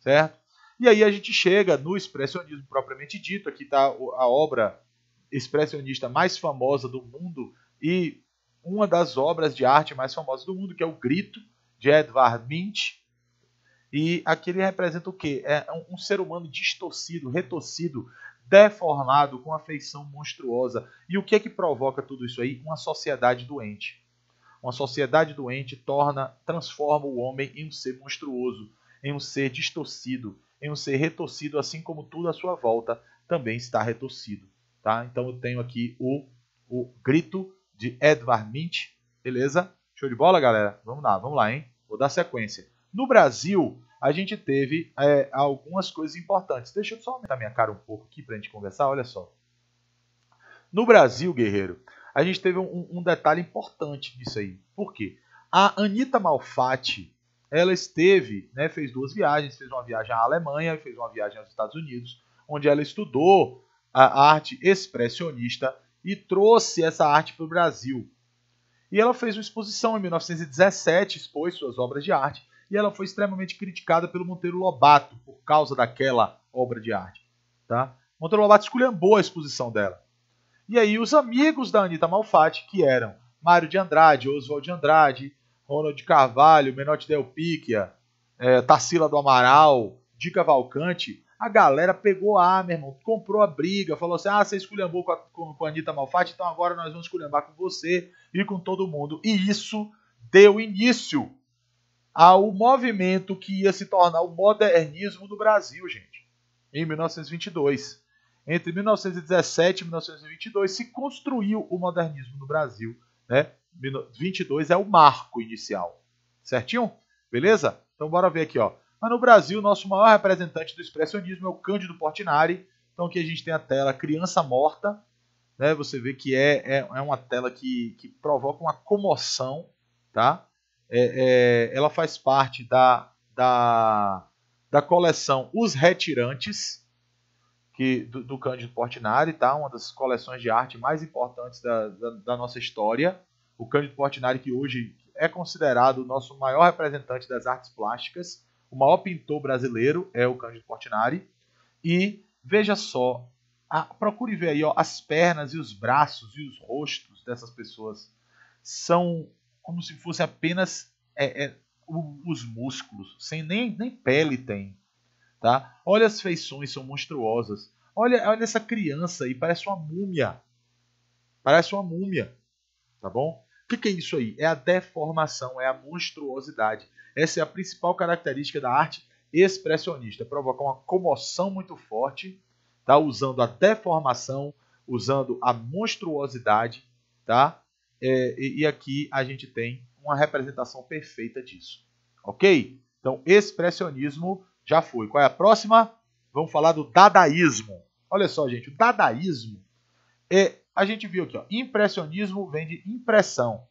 certo? E aí a gente chega no expressionismo propriamente dito, aqui está a obra expressionista mais famosa do mundo e uma das obras de arte mais famosas do mundo, que é o Grito, de Edvard Bint. E aqui ele representa o quê? É um, um ser humano distorcido, retorcido, deformado, com afeição monstruosa. E o que é que provoca tudo isso aí? Uma sociedade doente. Uma sociedade doente torna, transforma o homem em um ser monstruoso, em um ser distorcido, em um ser retorcido, assim como tudo à sua volta também está retorcido. Tá? Então eu tenho aqui o, o grito de Edvard Mint, beleza? Show de bola, galera? Vamos lá, vamos lá, hein? Vou dar sequência. No Brasil, a gente teve é, algumas coisas importantes. Deixa eu só aumentar minha cara um pouco aqui para a gente conversar. Olha só. No Brasil, guerreiro, a gente teve um, um detalhe importante disso aí. Por quê? A Anitta Malfatti, ela esteve, né, fez duas viagens. Fez uma viagem à Alemanha, fez uma viagem aos Estados Unidos, onde ela estudou a arte expressionista e trouxe essa arte para o Brasil. E ela fez uma exposição em 1917, expôs suas obras de arte, e ela foi extremamente criticada pelo Monteiro Lobato por causa daquela obra de arte. Tá? Monteiro Lobato esculhambou a exposição dela. E aí os amigos da Anitta Malfatti, que eram Mário de Andrade, Oswald de Andrade, Ronald Carvalho, Menotti Del Picchia, é, eh, Tarsila do Amaral, Dica Valcante, a galera pegou a, meu irmão, comprou a briga, falou assim: ah, você esculhambou com a, com, com a Anitta Malfatti, então agora nós vamos esculhambar com você e com todo mundo. E isso deu início ao movimento que ia se tornar o modernismo do Brasil, gente, em 1922. Entre 1917 e 1922 se construiu o modernismo no Brasil. Né? 22 é o marco inicial. Certinho? Beleza? Então bora ver aqui, ó. Mas no Brasil, o nosso maior representante do expressionismo é o Cândido Portinari. Então aqui a gente tem a tela Criança Morta. Né? Você vê que é, é, é uma tela que, que provoca uma comoção. Tá? É, é, ela faz parte da, da, da coleção Os Retirantes. Que, do, do Cândido Portinari, tá? uma das coleções de arte mais importantes da, da, da nossa história. O Cândido Portinari, que hoje é considerado o nosso maior representante das artes plásticas, o maior pintor brasileiro é o Cândido Portinari. E veja só, a, procure ver aí ó, as pernas e os braços e os rostos dessas pessoas. São como se fossem apenas é, é, os músculos, sem nem, nem pele tem. Tá? Olha as feições, são monstruosas. Olha, olha essa criança aí, parece uma múmia. Parece uma múmia, tá bom? O que é isso aí? É a deformação, é a monstruosidade. Essa é a principal característica da arte expressionista, provocar uma comoção muito forte, tá? Usando a deformação, usando a monstruosidade, tá? É, e aqui a gente tem uma representação perfeita disso, ok? Então, expressionismo já foi. Qual é a próxima? Vamos falar do dadaísmo. Olha só, gente, o dadaísmo é a gente viu aqui, ó, impressionismo vem de impressão.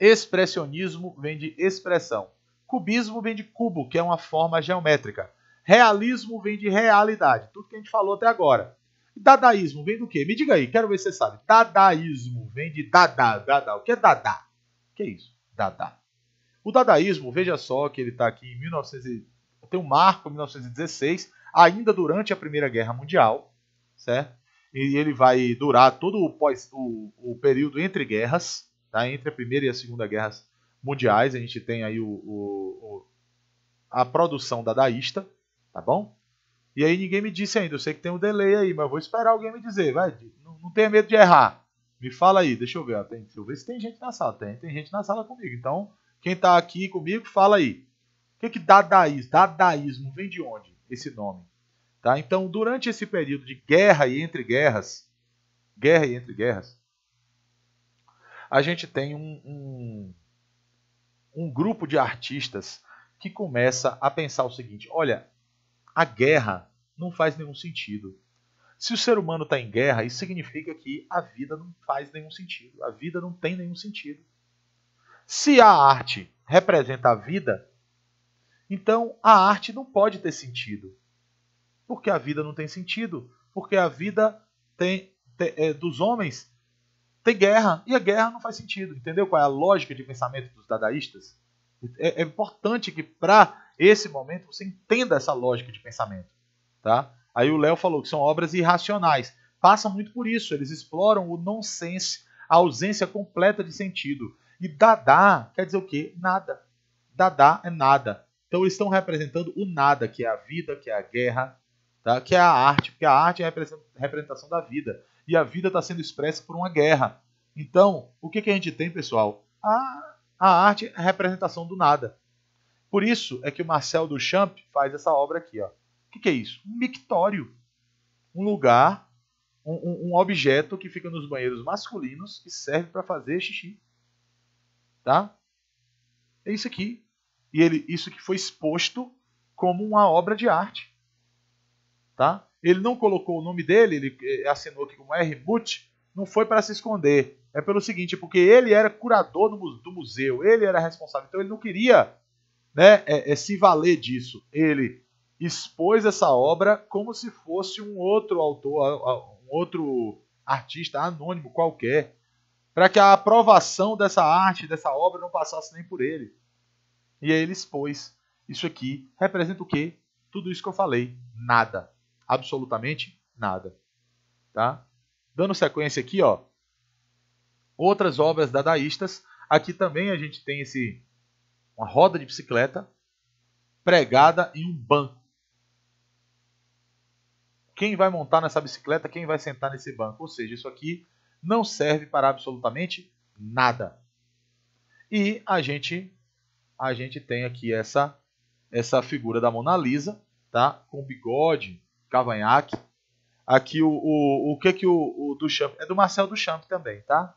Expressionismo vem de expressão. Cubismo vem de cubo, que é uma forma geométrica. Realismo vem de realidade, tudo que a gente falou até agora. Dadaísmo vem do quê? Me diga aí, quero ver se você sabe. Dadaísmo vem de dada, dada, O que é dada? O que é isso? Dada. O dadaísmo, veja só que ele está aqui em 1900, tem um marco em 1916, ainda durante a Primeira Guerra Mundial, certo? e ele vai durar todo o, pós, o, o período entre guerras, tá? entre a Primeira e a Segunda Guerras Mundiais. A gente tem aí o, o a produção dadaísta, tá bom? E aí ninguém me disse ainda, eu sei que tem um delay aí, mas vou esperar alguém me dizer, vai, não, não tenha medo de errar. Me fala aí, deixa eu ver, tem, deixa eu ver se tem gente na sala, tem, tem gente na sala comigo. Então, quem tá aqui comigo, fala aí. O que que dadaísmo, dadaísmo vem de onde esse nome? Tá? Então, durante esse período de guerra e entre guerras, guerra e entre guerras, a gente tem um, um, um grupo de artistas que começa a pensar o seguinte: olha, a guerra não faz nenhum sentido. Se o ser humano está em guerra, isso significa que a vida não faz nenhum sentido, a vida não tem nenhum sentido. Se a arte representa a vida, então a arte não pode ter sentido porque a vida não tem sentido, porque a vida tem, tem é, dos homens tem guerra e a guerra não faz sentido. Entendeu qual é a lógica de pensamento dos dadaístas? É, é importante que para esse momento você entenda essa lógica de pensamento, tá? Aí o Léo falou que são obras irracionais. Passa muito por isso, eles exploram o nonsense, a ausência completa de sentido. E Dada quer dizer o quê? Nada. Dada é nada. Então eles estão representando o nada, que é a vida, que é a guerra, tá? que é a arte, porque a arte é a representação da vida. E a vida está sendo expressa por uma guerra. Então, o que, que a gente tem, pessoal? A, a arte é a representação do nada. Por isso é que o Marcel Duchamp faz essa obra aqui. O que, que é isso? Um mictório. Um lugar, um, um objeto que fica nos banheiros masculinos que serve para fazer xixi. Tá? É isso aqui. E ele, isso que foi exposto como uma obra de arte. Tá? Ele não colocou o nome dele, ele eh, assinou aqui como R. Mut, não foi para se esconder. É pelo seguinte, porque ele era curador do, museu, ele era responsável, então ele não queria né, é, é, se valer disso. Ele expôs essa obra como se fosse um outro autor, um outro artista anônimo qualquer, para que a aprovação dessa arte, dessa obra, não passasse nem por ele. E aí ele expôs. Isso aqui representa o quê? Tudo isso que eu falei. Nada absolutamente nada. Tá? Dando sequência aqui, ó, outras obras dadaístas. Aqui também a gente tem esse uma roda de bicicleta pregada em um banco. Quem vai montar nessa bicicleta, quem vai sentar nesse banco? Ou seja, isso aqui não serve para absolutamente nada. E a gente a gente tem aqui essa essa figura da Mona Lisa, tá? Com bigode, Cavanhaque. Aqui o, o, o que que o, o Duchamp... É do Marcel Duchamp também, tá?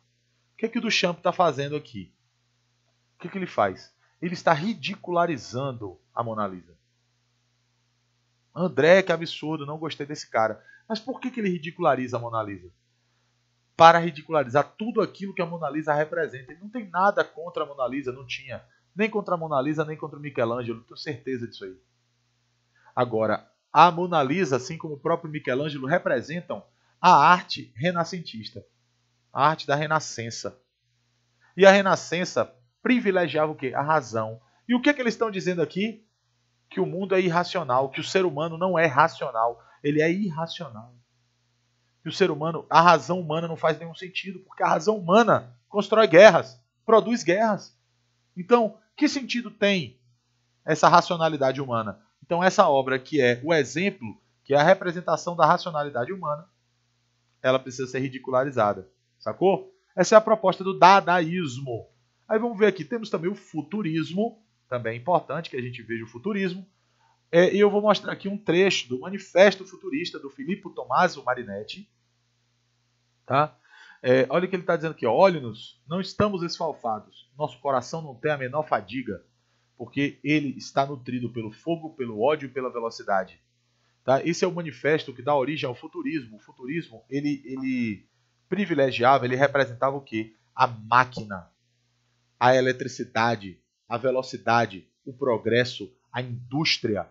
O que que o Duchamp está fazendo aqui? O que que ele faz? Ele está ridicularizando a Mona Lisa. André, que absurdo, não gostei desse cara. Mas por que, que ele ridiculariza a Mona Lisa? Para ridicularizar tudo aquilo que a Mona Lisa representa. Ele não tem nada contra a Mona Lisa, não tinha. Nem contra a Mona Lisa, nem contra o Michelangelo, tenho certeza disso aí. Agora, a Mona Lisa, assim como o próprio Michelangelo, representam a arte renascentista, a arte da renascença. E a renascença privilegiava o quê? A razão. E o que, é que eles estão dizendo aqui? Que o mundo é irracional, que o ser humano não é racional, ele é irracional. Que o ser humano, a razão humana não faz nenhum sentido, porque a razão humana constrói guerras, produz guerras. Então, que sentido tem essa racionalidade humana? Então, essa obra que é o exemplo, que é a representação da racionalidade humana, ela precisa ser ridicularizada. Sacou? Essa é a proposta do dadaísmo. Aí vamos ver aqui, temos também o futurismo, também é importante que a gente veja o futurismo. É, e eu vou mostrar aqui um trecho do Manifesto Futurista do Filippo Tommaso Marinetti. Tá? É, olha o que ele está dizendo aqui: olhe-nos, não estamos esfalfados, nosso coração não tem a menor fadiga, porque ele está nutrido pelo fogo, pelo ódio e pela velocidade. Tá? Esse é o manifesto que dá origem ao futurismo. O futurismo ele, ele privilegiava, ele representava o que? A máquina, a eletricidade, a velocidade, o progresso, a indústria,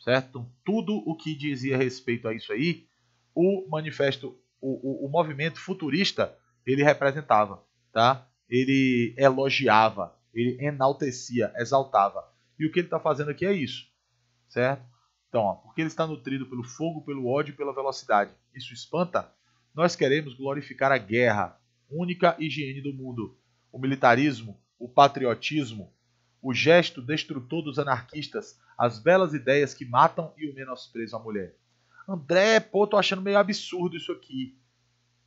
certo? Então, tudo o que dizia respeito a isso aí, o manifesto, o, o, o movimento futurista, ele representava, tá? Ele elogiava, ele enaltecia, exaltava. E o que ele está fazendo aqui é isso, certo? Então, ó, porque ele está nutrido pelo fogo, pelo ódio e pela velocidade. Isso espanta? Nós queremos glorificar a guerra, única higiene do mundo. O militarismo, o patriotismo, o gesto destrutor dos anarquistas, as belas ideias que matam e o menosprezo a mulher. André, pô, tô achando meio absurdo isso aqui.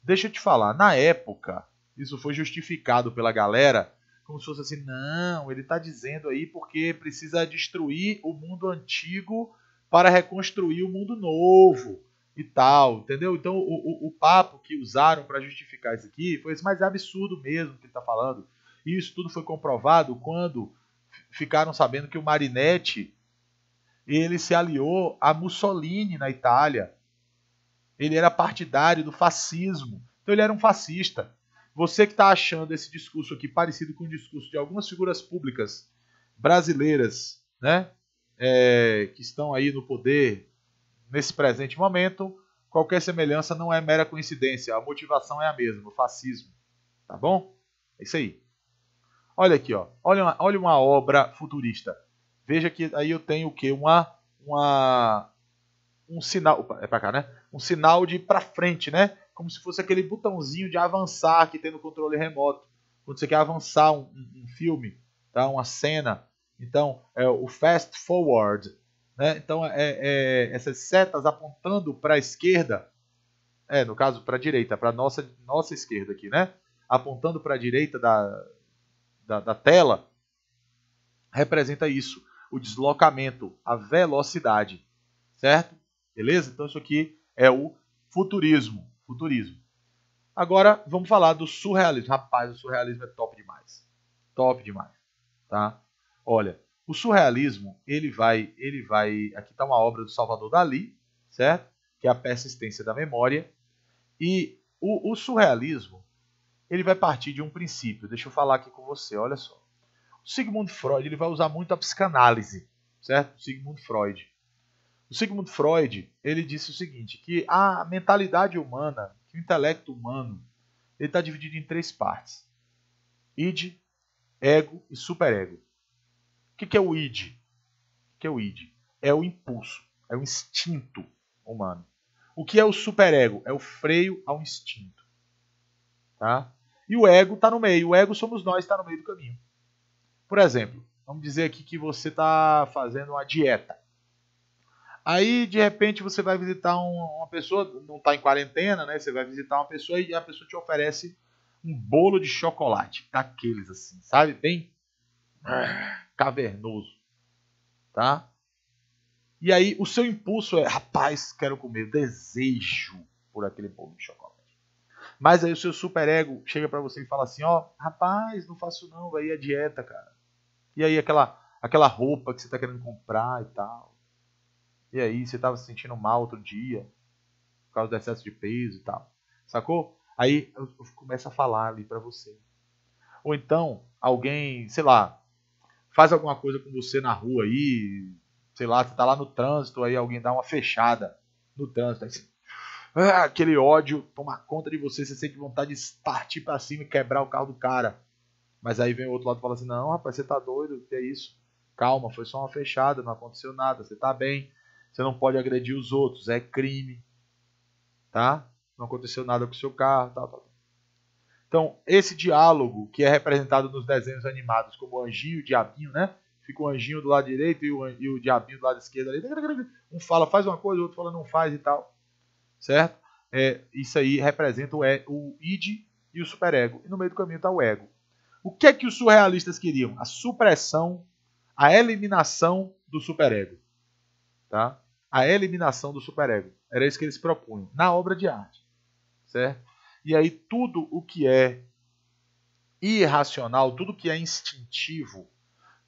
Deixa eu te falar, na época, isso foi justificado pela galera como se fosse assim, não, ele está dizendo aí porque precisa destruir o mundo antigo para reconstruir o mundo novo e tal, entendeu? Então o, o, o papo que usaram para justificar isso aqui foi esse mais absurdo mesmo que ele está falando. E isso tudo foi comprovado quando ficaram sabendo que o Marinetti ele se aliou a Mussolini na Itália. Ele era partidário do fascismo, então ele era um fascista. Você que está achando esse discurso aqui parecido com o discurso de algumas figuras públicas brasileiras, né? É, que estão aí no poder nesse presente momento, qualquer semelhança não é mera coincidência. A motivação é a mesma, o fascismo. Tá bom? É isso aí. Olha aqui, ó. Olha uma, olha uma obra futurista. Veja que aí eu tenho o quê? Uma, uma, um sinal. É pra cá, né? Um sinal de pra frente, né? como se fosse aquele botãozinho de avançar que tem no controle remoto. Quando você quer avançar um, um, um filme, tá? uma cena. Então, é o fast forward. Né? Então, é, é, essas setas apontando para a esquerda, é, no caso, para a direita, para a nossa, nossa esquerda aqui, né? apontando para a direita da, da, da tela, representa isso, o deslocamento, a velocidade, certo? Beleza? Então, isso aqui é o futurismo futurismo. Agora vamos falar do surrealismo. Rapaz, o surrealismo é top demais. Top demais, tá? Olha, o surrealismo, ele vai, ele vai, aqui está uma obra do Salvador Dali, certo? Que é a persistência da memória. E o, o surrealismo, ele vai partir de um princípio. Deixa eu falar aqui com você, olha só. O Sigmund Freud, ele vai usar muito a psicanálise, certo? Sigmund Freud. O Sigmund Freud ele disse o seguinte, que a mentalidade humana, que o intelecto humano, ele está dividido em três partes: id, ego e superego. O que, que é o id? O que é o id? É o impulso, é o instinto humano. O que é o superego? É o freio ao instinto, tá? E o ego está no meio. O ego somos nós, está no meio do caminho. Por exemplo, vamos dizer aqui que você está fazendo uma dieta Aí, de repente, você vai visitar um, uma pessoa, não está em quarentena, né? Você vai visitar uma pessoa e a pessoa te oferece um bolo de chocolate, daqueles assim, sabe? Bem é, cavernoso, tá? E aí, o seu impulso é, rapaz, quero comer, desejo por aquele bolo de chocolate. Mas aí o seu superego chega para você e fala assim, ó, rapaz, não faço não, vai a dieta, cara. E aí aquela aquela roupa que você tá querendo comprar e tal. E aí você estava se sentindo mal outro dia, por causa do excesso de peso e tal. Sacou? Aí começa a falar ali para você. Ou então, alguém, sei lá, faz alguma coisa com você na rua aí, sei lá, você tá lá no trânsito, aí alguém dá uma fechada no trânsito, aí você ah, aquele ódio toma conta de você, você sente vontade de partir para cima e quebrar o carro do cara. Mas aí vem o outro lado e fala assim: não, rapaz, você tá doido, que é isso? Calma, foi só uma fechada, não aconteceu nada, você tá bem. Você não pode agredir os outros, é crime. Tá? Não aconteceu nada com o seu carro, tal, tal. Então, esse diálogo que é representado nos desenhos animados como o anjinho e o diabinho, né? Fica o anjinho do lado direito e o, e o diabinho do lado esquerdo ali. Um fala faz uma coisa, o outro fala não faz e tal. Certo? É, isso aí representa o, é, o id e o superego. E no meio do caminho está o ego. O que é que os surrealistas queriam? A supressão, a eliminação do superego. Tá? a eliminação do superego. Era isso que eles propunham na obra de arte, certo? E aí tudo o que é irracional, tudo que é instintivo,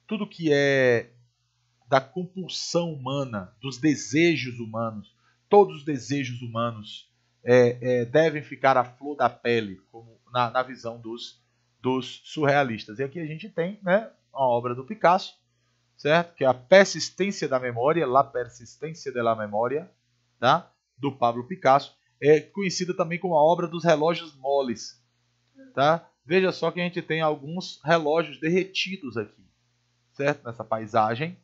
tudo que é da compulsão humana, dos desejos humanos, todos os desejos humanos é, é, devem ficar à flor da pele, como na, na visão dos, dos surrealistas. E aqui a gente tem né, obra do Picasso certo? Que é a persistência da memória, La persistência de la memoria, tá? Do Pablo Picasso, é conhecida também como a obra dos relógios moles, tá? Veja só que a gente tem alguns relógios derretidos aqui, certo? Nessa paisagem,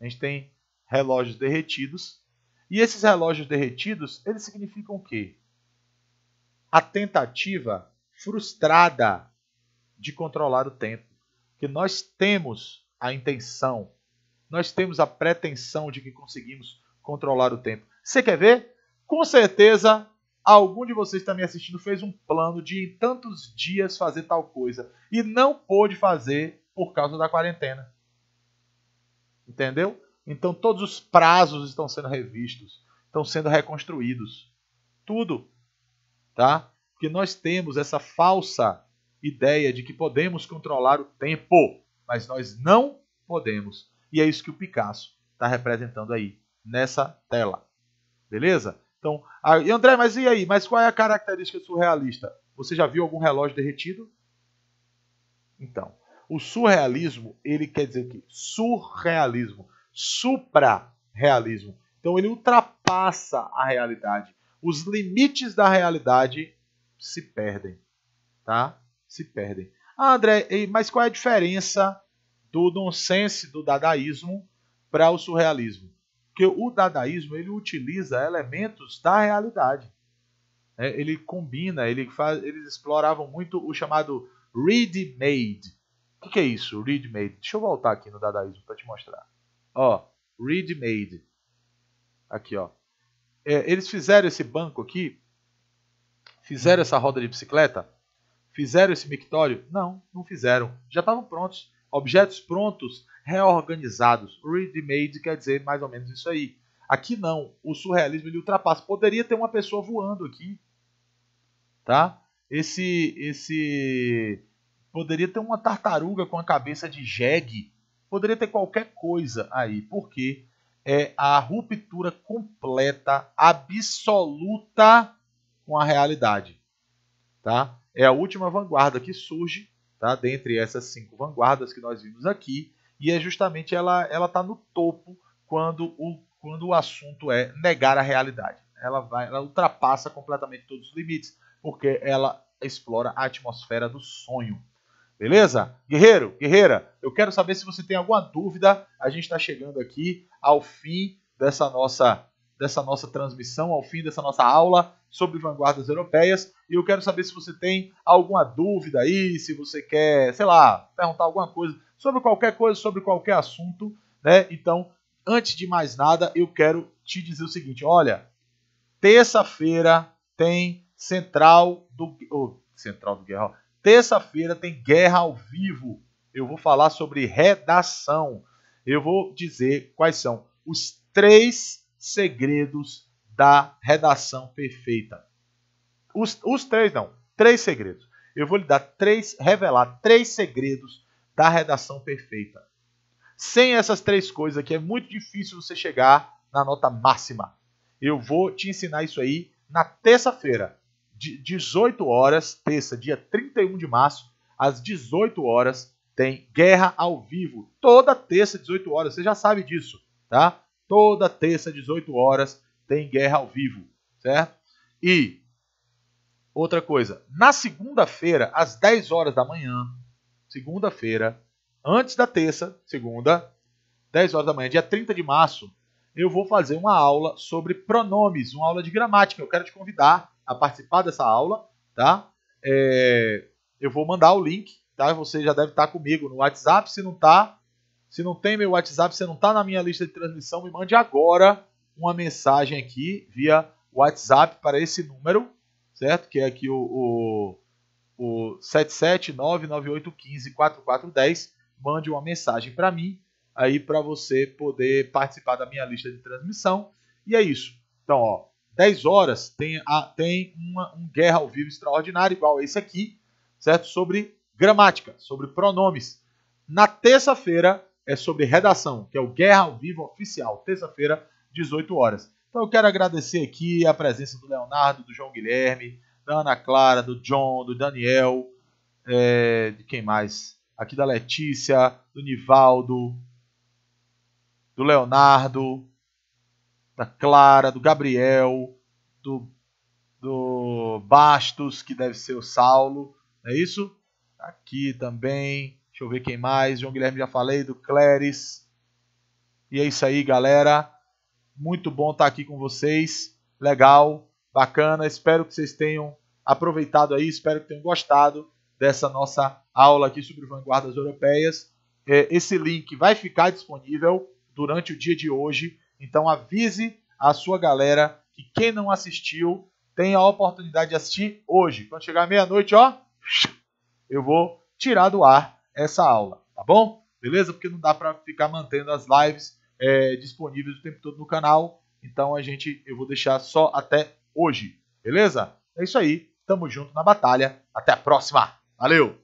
a gente tem relógios derretidos. E esses relógios derretidos, eles significam o quê? A tentativa frustrada de controlar o tempo. Que nós temos a intenção. Nós temos a pretensão de que conseguimos controlar o tempo. Você quer ver? Com certeza, algum de vocês que está me assistindo fez um plano de em tantos dias fazer tal coisa e não pôde fazer por causa da quarentena. Entendeu? Então todos os prazos estão sendo revistos, estão sendo reconstruídos. Tudo, tá? Porque nós temos essa falsa ideia de que podemos controlar o tempo mas nós não podemos. E é isso que o Picasso está representando aí nessa tela. Beleza? Então, e André, mas e aí? Mas qual é a característica surrealista? Você já viu algum relógio derretido? Então, o surrealismo, ele quer dizer o quê? Surrealismo, supra-realismo. Então, ele ultrapassa a realidade. Os limites da realidade se perdem, tá? Se perdem. Ah, André, mas qual é a diferença do nonsense do dadaísmo para o surrealismo? Porque o dadaísmo ele utiliza elementos da realidade. É, ele combina, ele faz, eles exploravam muito o chamado ready-made. O que, que é isso, ready-made? Deixa eu voltar aqui no dadaísmo para te mostrar. Ó, ready-made. Aqui, ó. É, eles fizeram esse banco aqui, fizeram essa roda de bicicleta Fizeram esse mictório? Não, não fizeram. Já estavam prontos. Objetos prontos, reorganizados. Ready-made quer dizer mais ou menos isso aí. Aqui não. O surrealismo ele ultrapassa. Poderia ter uma pessoa voando aqui. Tá? Esse. esse Poderia ter uma tartaruga com a cabeça de jegue. Poderia ter qualquer coisa aí. Porque é a ruptura completa, absoluta com a realidade. Tá? é a última vanguarda que surge, tá? dentre essas cinco vanguardas que nós vimos aqui, e é justamente ela ela está no topo quando o, quando o assunto é negar a realidade. Ela, vai, ela ultrapassa completamente todos os limites, porque ela explora a atmosfera do sonho. Beleza? Guerreiro, guerreira, eu quero saber se você tem alguma dúvida. A gente está chegando aqui ao fim dessa nossa dessa nossa transmissão, ao fim dessa nossa aula sobre vanguardas europeias. E eu quero saber se você tem alguma dúvida aí, se você quer, sei lá, perguntar alguma coisa sobre qualquer coisa, sobre qualquer assunto, né? Então, antes de mais nada, eu quero te dizer o seguinte: olha, terça-feira tem Central do. Oh, Central do Guerra. Terça-feira tem Guerra ao Vivo. Eu vou falar sobre redação. Eu vou dizer quais são os três segredos da redação perfeita. Os, os três, não, três segredos. Eu vou lhe dar três, revelar três segredos da redação perfeita. Sem essas três coisas aqui é muito difícil você chegar na nota máxima. Eu vou te ensinar isso aí na terça-feira, 18 horas, terça, dia 31 de março, às 18 horas, tem Guerra ao Vivo. Toda terça, 18 horas, você já sabe disso, tá? Toda terça, 18 horas, tem guerra ao vivo, certo? E outra coisa, na segunda-feira, às 10 horas da manhã, segunda-feira, antes da terça, segunda, 10 horas da manhã, dia 30 de março, eu vou fazer uma aula sobre pronomes, uma aula de gramática. Eu quero te convidar a participar dessa aula, tá? É, eu vou mandar o link, tá? Você já deve estar comigo no WhatsApp, se não está. Se não tem meu WhatsApp, você não está na minha lista de transmissão, me mande agora uma mensagem aqui via WhatsApp para esse número, certo? Que é aqui o, o, o 77998154410. Mande uma mensagem para mim aí para você poder participar da minha lista de transmissão. E é isso. Então, ó, 10 horas tem, a, tem uma, um guerra ao vivo extraordinário, igual esse aqui, certo? Sobre gramática, sobre pronomes. Na terça-feira, é sobre redação, que é o Guerra ao Vivo Oficial, terça-feira, 18 horas. Então eu quero agradecer aqui a presença do Leonardo, do João Guilherme, da Ana Clara, do John, do Daniel, é, de quem mais? Aqui da Letícia, do Nivaldo, do Leonardo, da Clara, do Gabriel, do, do Bastos, que deve ser o Saulo, é isso? Aqui também Deixa eu ver quem mais. João Guilherme já falei, do Cléris. E é isso aí, galera. Muito bom estar aqui com vocês. Legal, bacana. Espero que vocês tenham aproveitado aí, espero que tenham gostado dessa nossa aula aqui sobre vanguardas europeias. É, esse link vai ficar disponível durante o dia de hoje, então avise a sua galera que quem não assistiu tem a oportunidade de assistir hoje. Quando chegar meia-noite, ó, eu vou tirar do ar essa aula, tá bom? Beleza? Porque não dá para ficar mantendo as lives é, disponíveis o tempo todo no canal. Então a gente, eu vou deixar só até hoje, beleza? É isso aí. Tamo junto na batalha. Até a próxima. Valeu!